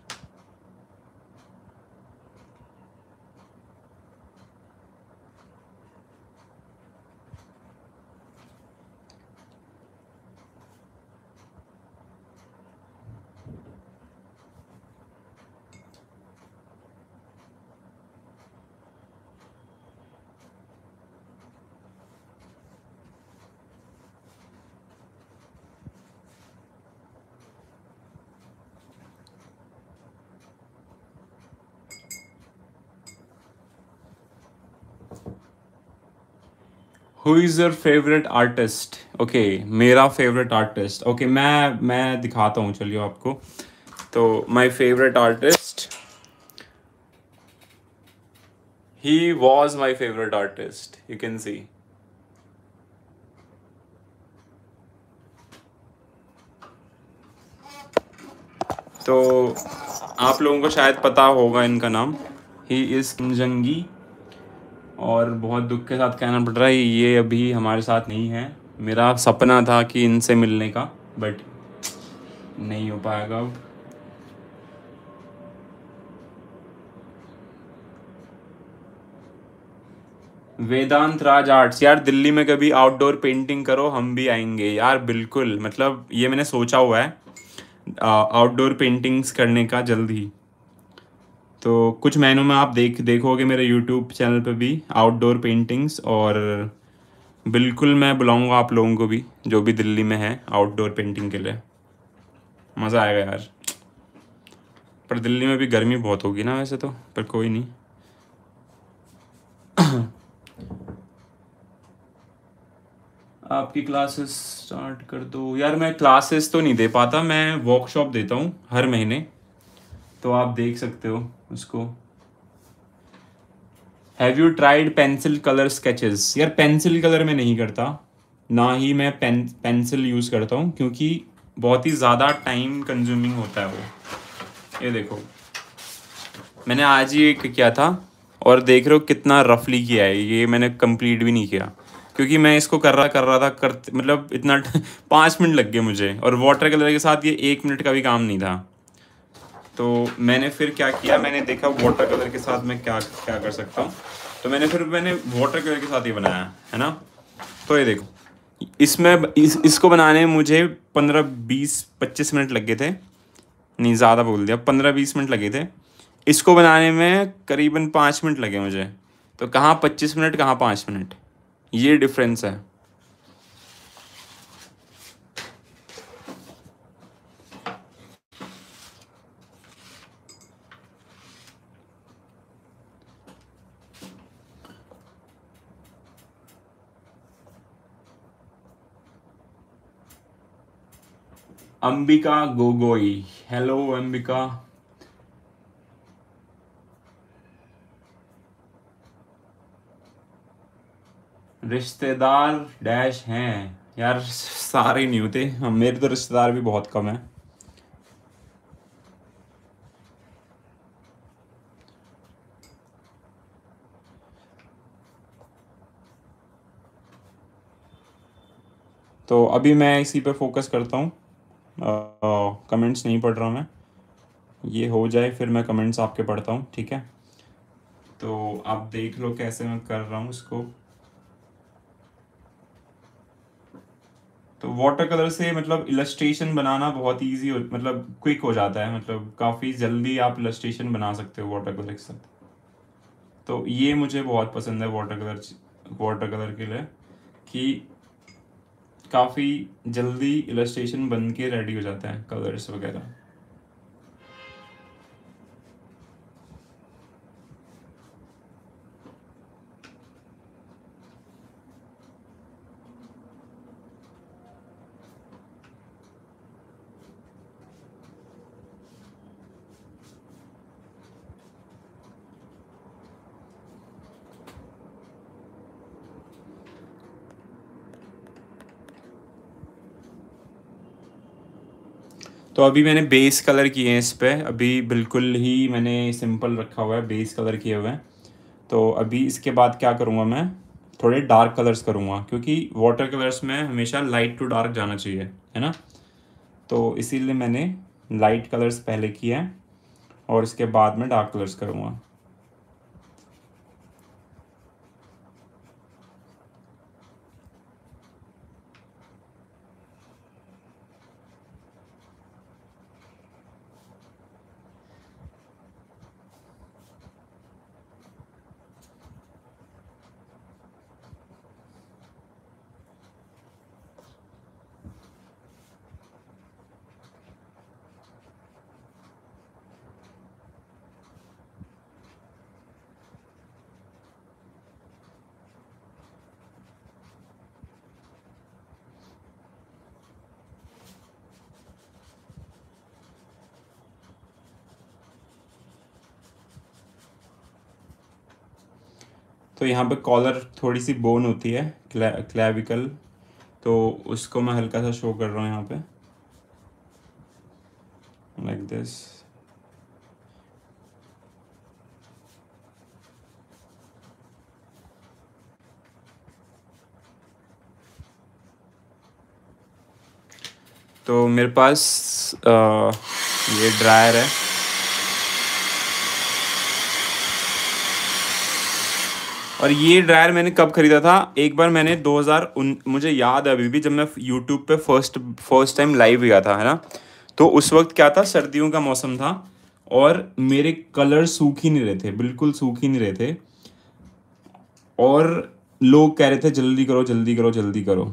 who is your favourite artist okay मेरा फेवरेट आर्टिस्ट ओके मैं मैं दिखाता हूँ चलिए आपको तो माई फेवरेट आर्टिस्ट ही was my favourite artist you can see तो आप लोगों को शायद पता होगा इनका नाम ही इज़ किमजंगी और बहुत दुख के साथ कहना पड़ रहा है ये अभी हमारे साथ नहीं है मेरा सपना था कि इनसे मिलने का बट नहीं हो पाएगा अब वेदांत राज आर्ट्स यार दिल्ली में कभी आउटडोर पेंटिंग करो हम भी आएंगे यार बिल्कुल मतलब ये मैंने सोचा हुआ है आउटडोर पेंटिंग्स करने का जल्द ही तो कुछ महीनों में आप देख देखोगे मेरे यूट्यूब चैनल पे भी आउटडोर पेंटिंग्स और बिल्कुल मैं बुलाऊंगा आप लोगों को भी जो भी दिल्ली में है आउटडोर पेंटिंग के लिए मज़ा आएगा यार पर दिल्ली में भी गर्मी बहुत होगी ना वैसे तो पर कोई नहीं आपकी क्लासेस स्टार्ट कर दो यार मैं क्लासेस तो नहीं दे पाता मैं वर्कशॉप देता हूँ हर महीने तो आप देख सकते हो उसको have you tried pencil colour sketches यार पेंसिल कलर में नहीं करता ना ही मैं पेन पेंसिल यूज़ करता हूँ क्योंकि बहुत ही ज़्यादा टाइम कंज्यूमिंग होता है वो ये देखो मैंने आज ही एक किया था और देख रहे हो कितना रफली किया है ये मैंने कंप्लीट भी नहीं किया क्योंकि मैं इसको कर रहा कर रहा था कर मतलब इतना पाँच मिनट लग गए मुझे और वाटर कलर के साथ ये एक मिनट का भी काम नहीं था तो मैंने फिर क्या किया मैंने देखा वाटर कलर के साथ मैं क्या क्या कर सकता हूँ तो मैंने फिर मैंने वाटर कलर के साथ ही बनाया है ना तो ये देखो इसमें इस इसको बनाने में मुझे पंद्रह बीस पच्चीस मिनट लग गए थे नहीं ज़्यादा बोल दिया पंद्रह बीस मिनट लगे थे इसको बनाने में करीबन पाँच मिनट लगे मुझे तो कहाँ पच्चीस मिनट कहाँ पाँच मिनट ये डिफरेंस है अंबिका गोगोई हेलो अंबिका रिश्तेदार डैश हैं यार सारे नहीं होते हम हाँ, मेरे तो रिश्तेदार भी बहुत कम है तो अभी मैं इसी पे फोकस करता हूँ कमेंट्स नहीं पढ़ रहा मैं ये हो जाए फिर मैं कमेंट्स आपके पढ़ता हूँ ठीक है तो आप देख लो कैसे मैं कर रहा हूँ इसको तो वाटर कलर से मतलब इलस्ट्रेशन बनाना बहुत इजी हो मतलब क्विक हो जाता है मतलब काफ़ी जल्दी आप इलस्ट्रेशन बना सकते हो वाटर कलर के साथ तो ये मुझे बहुत पसंद है वाटर कलर वाटर कलर के लिए कि काफ़ी जल्दी इलस्ट्रेशन बन के रेडी हो जाता है कलर्स वगैरह तो अभी मैंने बेस कलर किए हैं इस पर अभी बिल्कुल ही मैंने सिंपल रखा हुआ है बेस कलर किए हुए हैं तो अभी इसके बाद क्या करूँगा मैं थोड़े डार्क कलर्स करूँगा क्योंकि वाटर कलर्स में हमेशा लाइट टू डार्क जाना चाहिए है ना तो इसीलिए मैंने लाइट कलर्स पहले किए हैं और इसके बाद मैं डार्क कलर्स करूँगा तो यहाँ पे कॉलर थोड़ी सी बोन होती है क्लेविकल तो उसको मैं हल्का सा शो कर रहा हूँ यहाँ पे लाइक दिस तो मेरे पास आ, ये ड्रायर है और ये ड्रायर मैंने कब खरीदा था एक बार मैंने 2000 मुझे याद है अभी भी जब मैं यूट्यूब पे फर्स्ट फर्स्ट टाइम लाइव गया था है ना तो उस वक्त क्या था सर्दियों का मौसम था और मेरे कलर सूख ही नहीं रहे थे बिल्कुल सूख ही नहीं रहे थे और लोग कह रहे थे जल्दी करो जल्दी करो जल्दी करो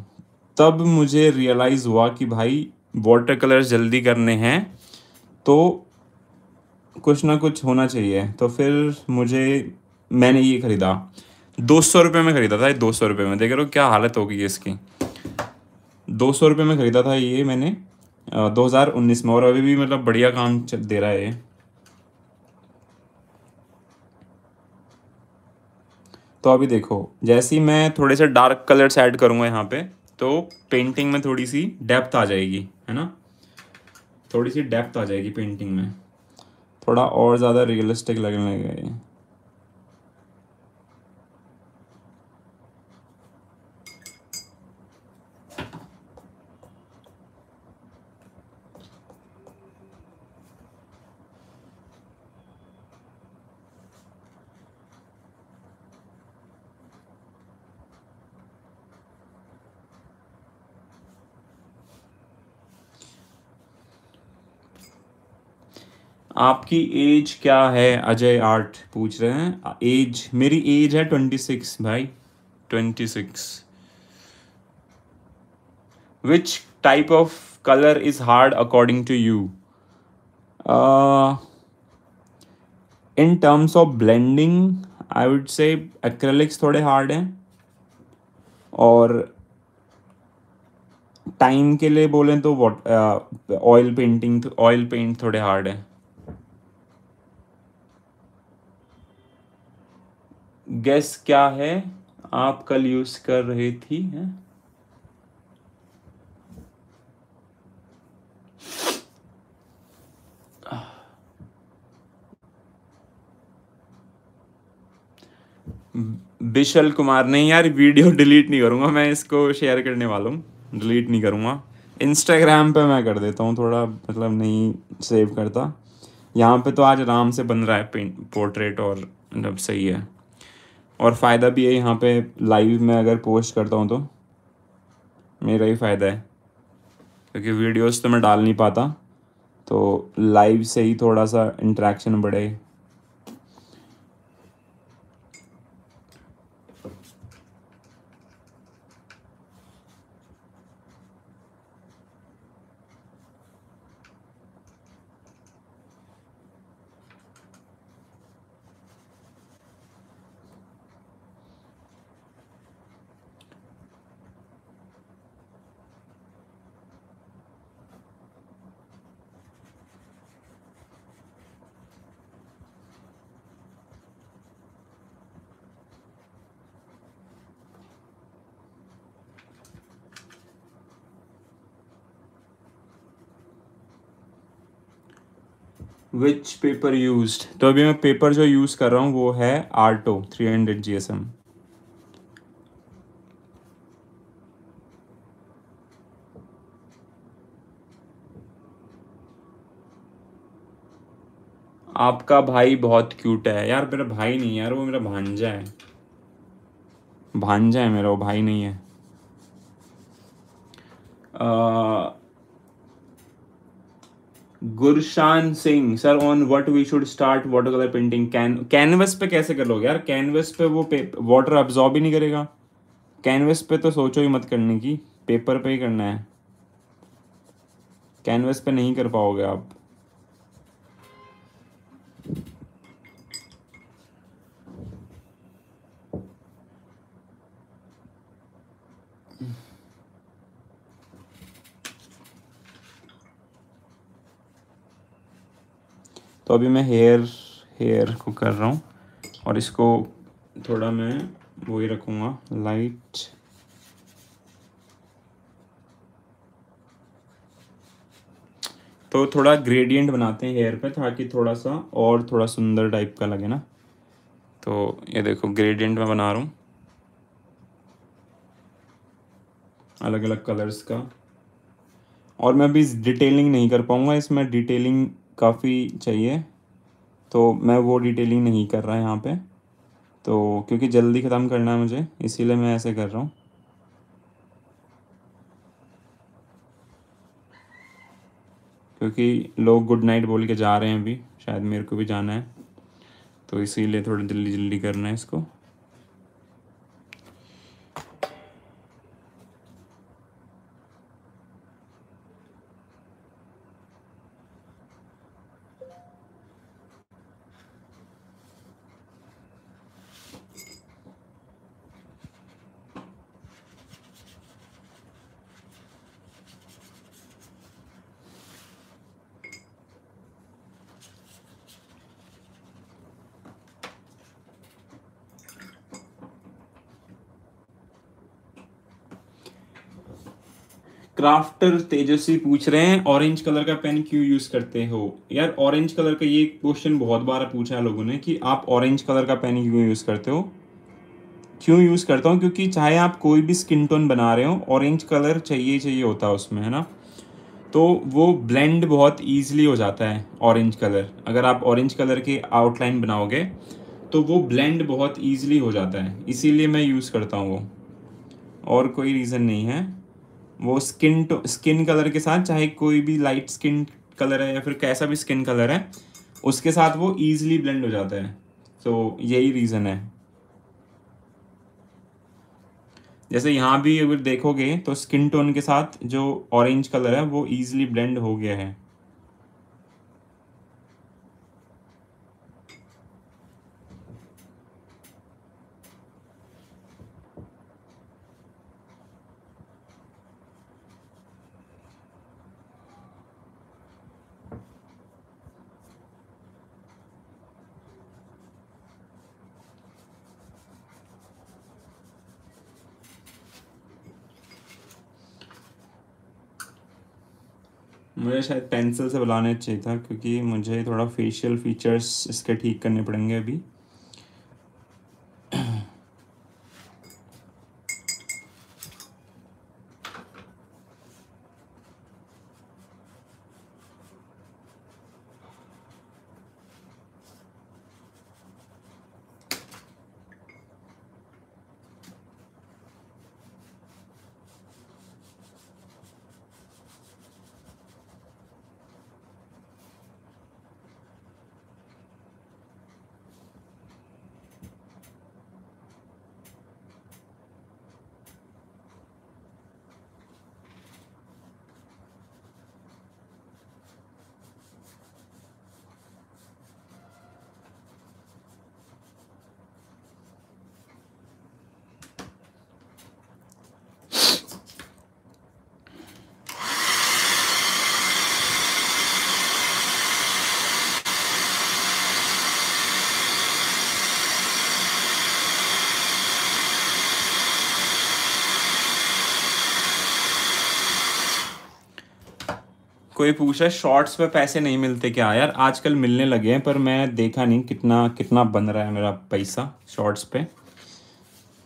तब मुझे रियलाइज़ हुआ कि भाई वाटर कलर जल्दी करने हैं तो कुछ ना कुछ होना चाहिए तो फिर मुझे मैंने ये ख़रीदा दो सौ रुपये में ख़रीदा था ये दो सौ रुपये में देख रहे हो क्या हालत हो गई है इसकी दो सौ रुपये में ख़रीदा था ये मैंने दो हज़ार उन्नीस में और अभी भी मतलब बढ़िया काम दे रहा है ये तो अभी देखो जैसे ही मैं थोड़े से डार्क कलर्स ऐड करूँगा यहाँ पे तो पेंटिंग में थोड़ी सी डेप्थ आ जाएगी है ना थोड़ी सी डेप्थ आ जाएगी पेंटिंग में थोड़ा और ज़्यादा रियलिस्टिक लगने लगेगा ये आपकी एज क्या है अजय आर्ट पूछ रहे हैं एज मेरी एज है ट्वेंटी सिक्स भाई twenty six which type of colour is hard according to you in terms of blending I would say acrylics थोड़े हार्ड हैं और टाइम के लिए बोलें तो what oil painting oil paint थोड़े हार्ड है गैस क्या है आप कल यूज कर रही थी है? विशल कुमार नहीं यार वीडियो डिलीट नहीं करूंगा मैं इसको शेयर करने वाला हूँ डिलीट नहीं करूंगा इंस्टाग्राम पे मैं कर देता हूँ थोड़ा मतलब नहीं सेव करता यहाँ पे तो आज आराम से बन रहा है पेंट पोर्ट्रेट और मतलब सही है और फ़ायदा भी है यहाँ पे लाइव में अगर पोस्ट करता हूँ तो मेरा ही फ़ायदा है क्योंकि वीडियोस तो मैं डाल नहीं पाता तो लाइव से ही थोड़ा सा इंट्रैक्शन बढ़े विच पेपर यूज तो अभी मैं पेपर जो यूज़ कर रहा हूँ वो है Arto three hundred G S M आपका भाई बहुत क्यूट है यार मेरा भाई नहीं यार वो मेरा भांजा है भांजा है मेरा वो भाई नहीं है आ... Gurshan Singh sir on what we should start water colour painting can canvas पे कैसे कर लोगे यार कैनवस पे वो वाटर अब्जॉर्ब ही नहीं करेगा कैनवस पे तो सोचो ही मत करने की पेपर पे ही करना है कैनवस पे नहीं कर पाओगे आप तो अभी मैं हेयर हेयर को कर रहा हूँ और इसको थोड़ा मैं वो ही रखूँगा लाइट तो थोड़ा ग्रेडियंट बनाते हैं हेयर पे ताकि थोड़ा सा और थोड़ा सुंदर टाइप का लगे ना तो ये देखो ग्रेडियंट मैं बना रहा हूँ अलग अलग कलर्स का और मैं अभी डिटेलिंग नहीं कर पाऊँगा इसमें डिटेलिंग काफ़ी चाहिए तो मैं वो डिटेलिंग नहीं कर रहा यहाँ पे तो क्योंकि जल्दी ख़त्म करना है मुझे इसीलिए मैं ऐसे कर रहा हूँ क्योंकि लोग गुड नाइट बोल के जा रहे हैं अभी शायद मेरे को भी जाना है तो इसीलिए थोड़ा जल्दी जल्दी करना है इसको क्राफ्टर तेजस्वी पूछ रहे हैं ऑरेंज कलर का पेन क्यों यूज करते हो यार ऑरेंज कलर का ये क्वेश्चन बहुत बार पूछा है लोगों ने कि आप ऑरेंज कलर का पेन क्यों यूज करते हो क्यों यूज करता हूँ क्योंकि चाहे आप कोई भी स्किन टोन बना रहे हो ऑरेंज कलर चाहिए चाहिए होता है उसमें है ना तो वो ब्लेंड बहुत ईजिली हो जाता है ऑरेंज कलर अगर आप ऑरेंज कलर के आउटलाइन बनाओगे तो वो ब्लेंड बहुत ईजिली हो जाता है इसीलिए मैं यूज़ करता हूँ वो और कोई रीज़न नहीं है वो स्किन टो स्किन कलर के साथ चाहे कोई भी लाइट स्किन कलर है या फिर कैसा भी स्किन कलर है उसके साथ वो ईजिली ब्लेंड हो जाता है तो so, यही रीज़न है जैसे यहाँ भी अगर देखोगे तो स्किन टोन के साथ जो ऑरेंज कलर है वो ईजिली ब्लेंड हो गया है मुझे शायद पेंसिल से बुलाने चाहिए था क्योंकि मुझे थोड़ा फेशियल फीचर्स इसके ठीक करने पड़ेंगे अभी कोई पूछ रहा है शॉर्ट्स पे पैसे नहीं मिलते क्या यार आजकल मिलने लगे हैं पर मैं देखा नहीं कितना कितना बन रहा है मेरा पैसा शॉर्ट्स पे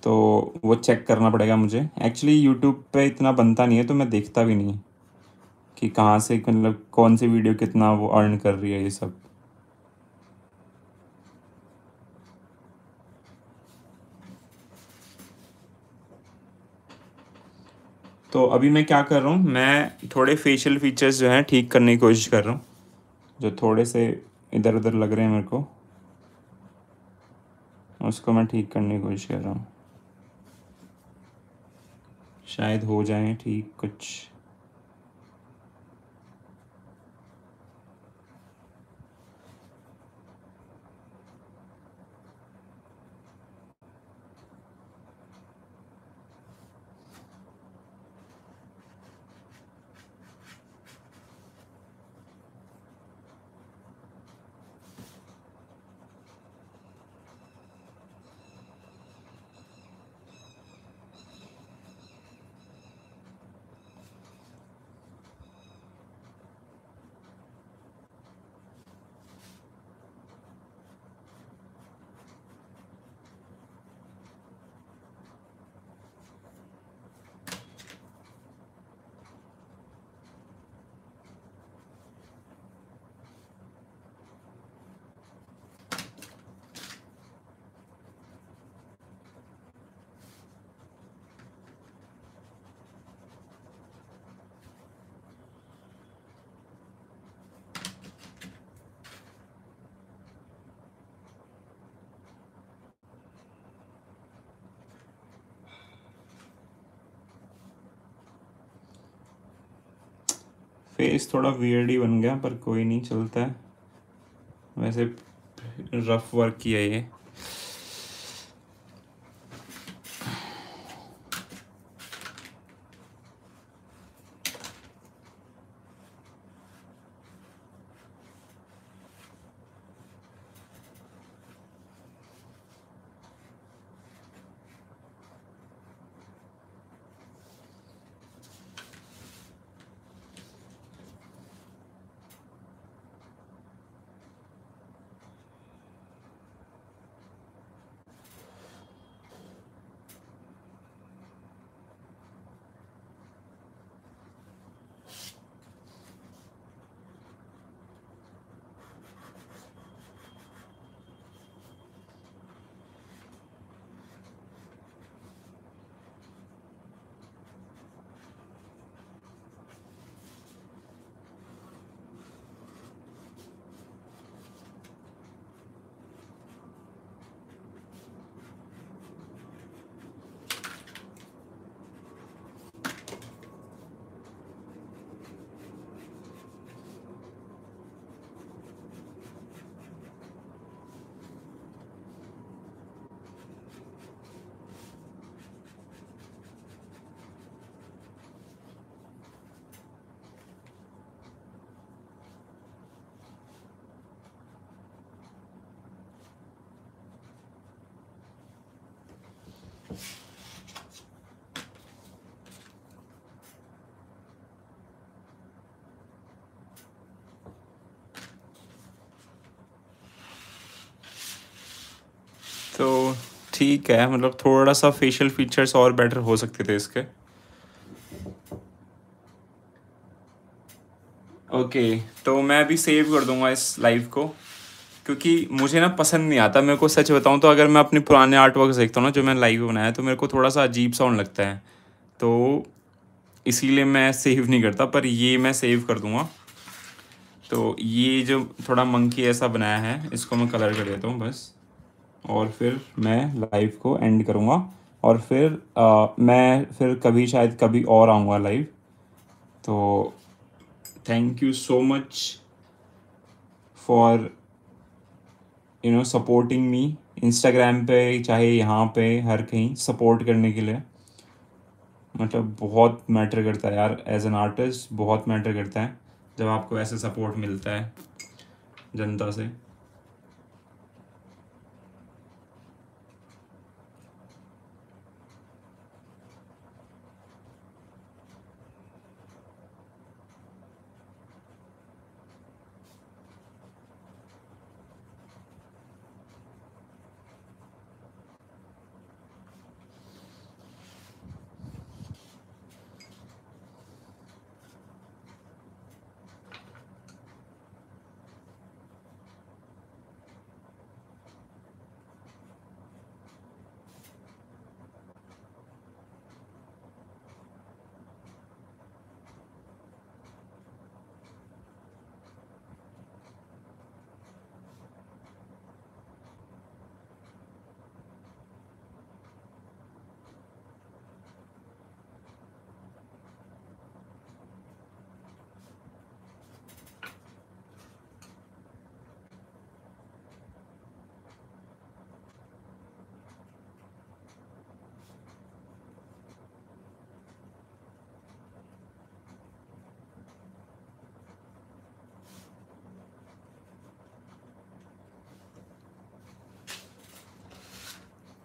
तो वो चेक करना पड़ेगा मुझे एक्चुअली यूट्यूब पे इतना बनता नहीं है तो मैं देखता भी नहीं कि कहाँ से मतलब कौन सी वीडियो कितना वो अर्न कर रही है ये सब तो अभी मैं क्या कर रहा हूँ मैं थोड़े फेशियल फीचर्स जो हैं ठीक करने की कोशिश कर रहा हूँ जो थोड़े से इधर उधर लग रहे हैं मेरे को उसको मैं ठीक करने की कोशिश कर रहा हूँ शायद हो जाए ठीक कुछ थोड़ा वियर्ड ही बन गया पर कोई नहीं चलता है वैसे रफ वर्क किया ये तो ठीक है मतलब थोड़ा सा फेशियल फीचर्स और बेटर हो सकते थे इसके ओके okay, तो मैं अभी सेव कर दूंगा इस लाइव को क्योंकि मुझे ना पसंद नहीं आता मेरे को सच बताऊं तो अगर मैं अपने पुराने आर्ट वर्क देखता हूँ ना जो मैंने लाइव बनाया तो मेरे को थोड़ा सा अजीब साउंड लगता है तो इसीलिए मैं सेव नहीं करता पर ये मैं सेव कर दूंगा तो ये जो थोड़ा मंकी ऐसा बनाया है इसको मैं कलर कर देता हूँ बस और फिर मैं लाइव को एंड करूँगा और फिर आ, मैं फिर कभी शायद कभी और आऊँगा लाइव तो thank you so much for you know supporting me Instagram पे चाहे यहाँ पे हर कहीं सपोर्ट करने के लिए मतलब बहुत मैटर करता है यार एज एन आर्टिस्ट बहुत मैटर करता है जब आपको ऐसे सपोर्ट मिलता है जनता से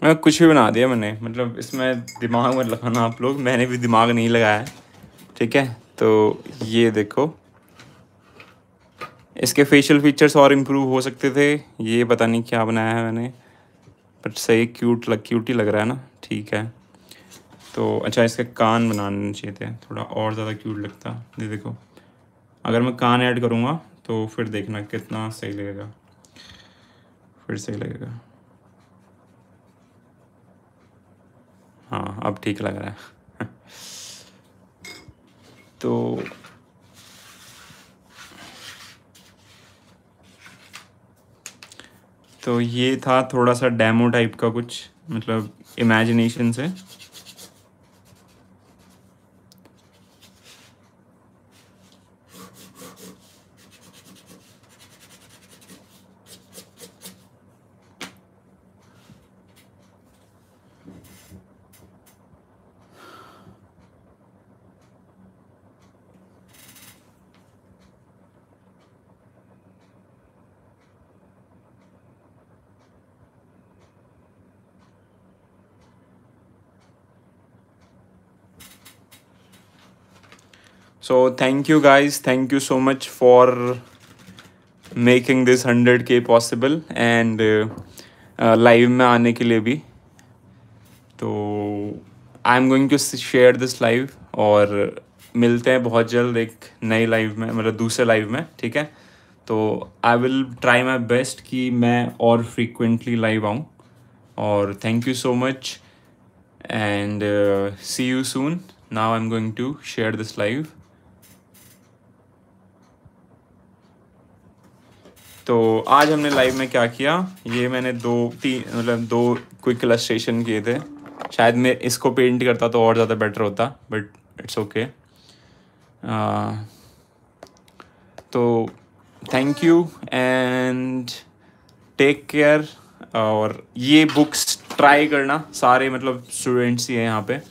मैं कुछ भी बना दिया मैंने मतलब इसमें दिमाग में लगाना आप लोग मैंने भी दिमाग नहीं लगाया है ठीक है तो ये देखो इसके फेशियल फीचर्स और इम्प्रूव हो सकते थे ये पता नहीं क्या बनाया है मैंने बट सही क्यूट लग क्यूट ही लग रहा है ना ठीक है तो अच्छा इसके कान बनाने चाहिए थे थोड़ा और ज़्यादा क्यूट लगता ये देखो अगर मैं कान ऐड करूँगा तो फिर देखना कितना सही लगेगा फिर सही लगेगा हाँ अब ठीक लग रहा है तो तो ये था थोड़ा सा डेमो टाइप का कुछ मतलब इमेजिनेशन से thank you guys thank you so much for making this hundred K possible and live में आने के लिए भी तो I am going to share this live और मिलते हैं बहुत जल्द एक नई लाइव में मतलब दूसरे लाइव में ठीक है तो I will try my best कि मैं और फ्रीक्वेंटली लाइव आऊँ और thank you so much and see you soon now I am going to share this live तो आज हमने लाइव में क्या किया ये मैंने दो तीन मतलब दो क्विक इलस्ट्रेशन किए थे शायद मैं इसको पेंट करता तो और ज़्यादा बेटर होता बट इट्स ओके तो thank you and take care और ये बुक्स ट्राई करना सारे मतलब स्टूडेंट्स ही हैं यहाँ पे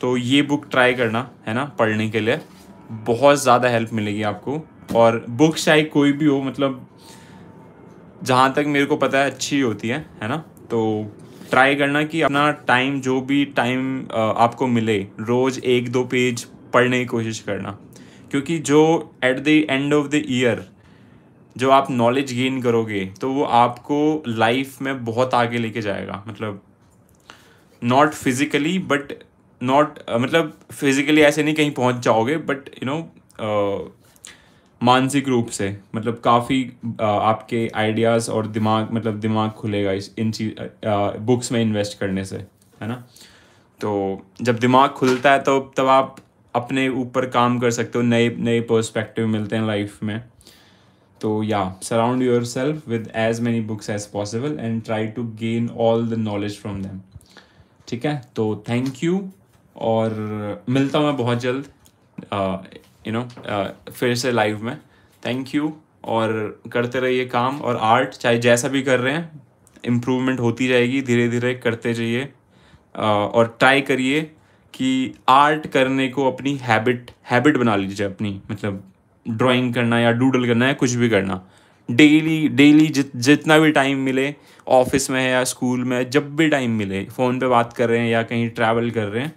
तो ये बुक ट्राई करना है ना पढ़ने के लिए बहुत ज़्यादा हेल्प मिलेगी आपको और बुक चाहे कोई भी हो मतलब जहाँ तक मेरे को पता है अच्छी होती है है ना तो ट्राई करना कि अपना टाइम जो भी टाइम आपको मिले रोज़ एक दो पेज पढ़ने की कोशिश करना क्योंकि जो at the end of the year जो आप नॉलेज गेन करोगे तो वो आपको लाइफ में बहुत आगे लेके जाएगा मतलब नॉट फिज़िकली बट नॉट मतलब फिज़िकली ऐसे नहीं कहीं पहुंच जाओगे बट यू नो मानसिक रूप से मतलब काफ़ी आपके आइडियाज़ और दिमाग मतलब दिमाग खुलेगा इस इन चीज बुक्स में इन्वेस्ट करने से है ना तो जब दिमाग खुलता है तो तब आप अपने ऊपर काम कर सकते हो नए नए पर्सपेक्टिव मिलते हैं लाइफ में तो या surround yourself with as many books as possible and try to gain all the knowledge from them ठीक है तो थैंक यू और मिलता हूँ मैं बहुत जल्द यू नो uh, फिर से लाइव में थैंक यू और करते रहिए काम और आर्ट चाहे जैसा भी कर रहे हैं इम्प्रूवमेंट होती जाएगी धीरे धीरे करते जाइए uh, और ट्राई करिए कि आर्ट करने को अपनी हैबिट हैबिट बना लीजिए अपनी मतलब ड्राइंग करना या डूडल करना या कुछ भी करना डेली डेली जित जितना भी टाइम मिले ऑफिस में है या स्कूल में जब भी टाइम मिले फ़ोन पे बात कर रहे हैं या कहीं ट्रैवल कर रहे हैं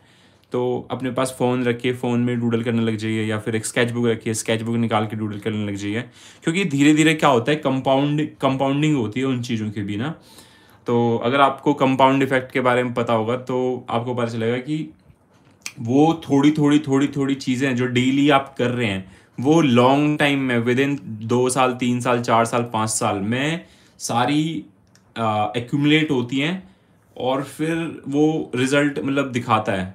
तो अपने पास फ़ोन रखिए फ़ोन में डूडल करने लग जाइए या फिर एक स्केच बुक रखिए स्केच बुक निकाल के डूडल करने लग जाइए क्योंकि धीरे धीरे क्या होता है कंपाउंड कंपाउंडिंग होती है उन चीज़ों की भी ना तो अगर आपको कंपाउंड इफेक्ट के बारे में पता होगा तो आपको पता चलेगा कि वो थोड़ी थोड़ी थोड़ी थोड़ी चीज़ें जो डेली आप कर रहे हैं वो लॉन्ग टाइम में विद इन दो साल तीन साल चार साल पाँच साल में सारी एक्यूमलेट होती हैं और फिर वो रिज़ल्ट मतलब दिखाता है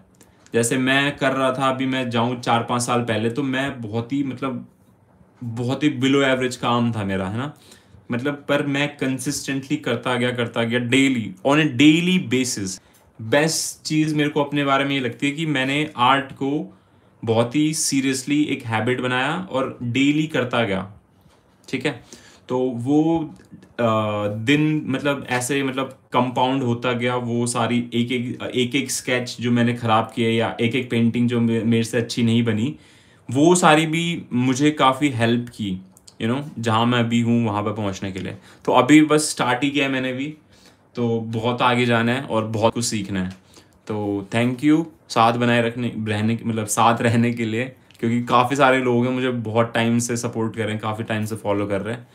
जैसे मैं कर रहा था अभी मैं जाऊँ चार पाँच साल पहले तो मैं बहुत ही मतलब बहुत ही बिलो एवरेज काम था मेरा है ना मतलब पर मैं कंसिस्टेंटली करता गया करता गया daily on a daily basis best चीज़ मेरे को अपने बारे में ये लगती है कि मैंने आर्ट को बहुत ही सीरियसली एक हैबिट बनाया और डेली करता गया ठीक है तो वो दिन मतलब ऐसे मतलब कंपाउंड होता गया वो सारी एक एक एक एक स्केच जो मैंने ख़राब किए या एक एक पेंटिंग जो मेरे से अच्छी नहीं बनी वो सारी भी मुझे काफ़ी हेल्प की यू नो जहाँ मैं अभी हूँ वहाँ पर पहुँचने के लिए तो अभी बस स्टार्ट ही किया है मैंने भी तो बहुत आगे जाना है और बहुत कुछ सीखना है तो थैंक यू साथ बनाए रखने रहने मतलब साथ रहने के लिए क्योंकि काफ़ी सारे लोग हैं मुझे बहुत टाइम से सपोर्ट कर रहे हैं काफ़ी टाइम से फॉलो कर रहे हैं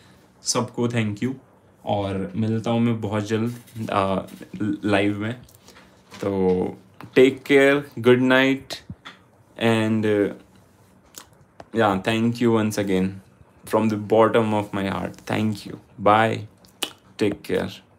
सबको थैंक यू और मिलता हूँ मैं बहुत जल्द लाइव में तो take care good night and yeah thank you once again from the bottom of my heart thank you bye take care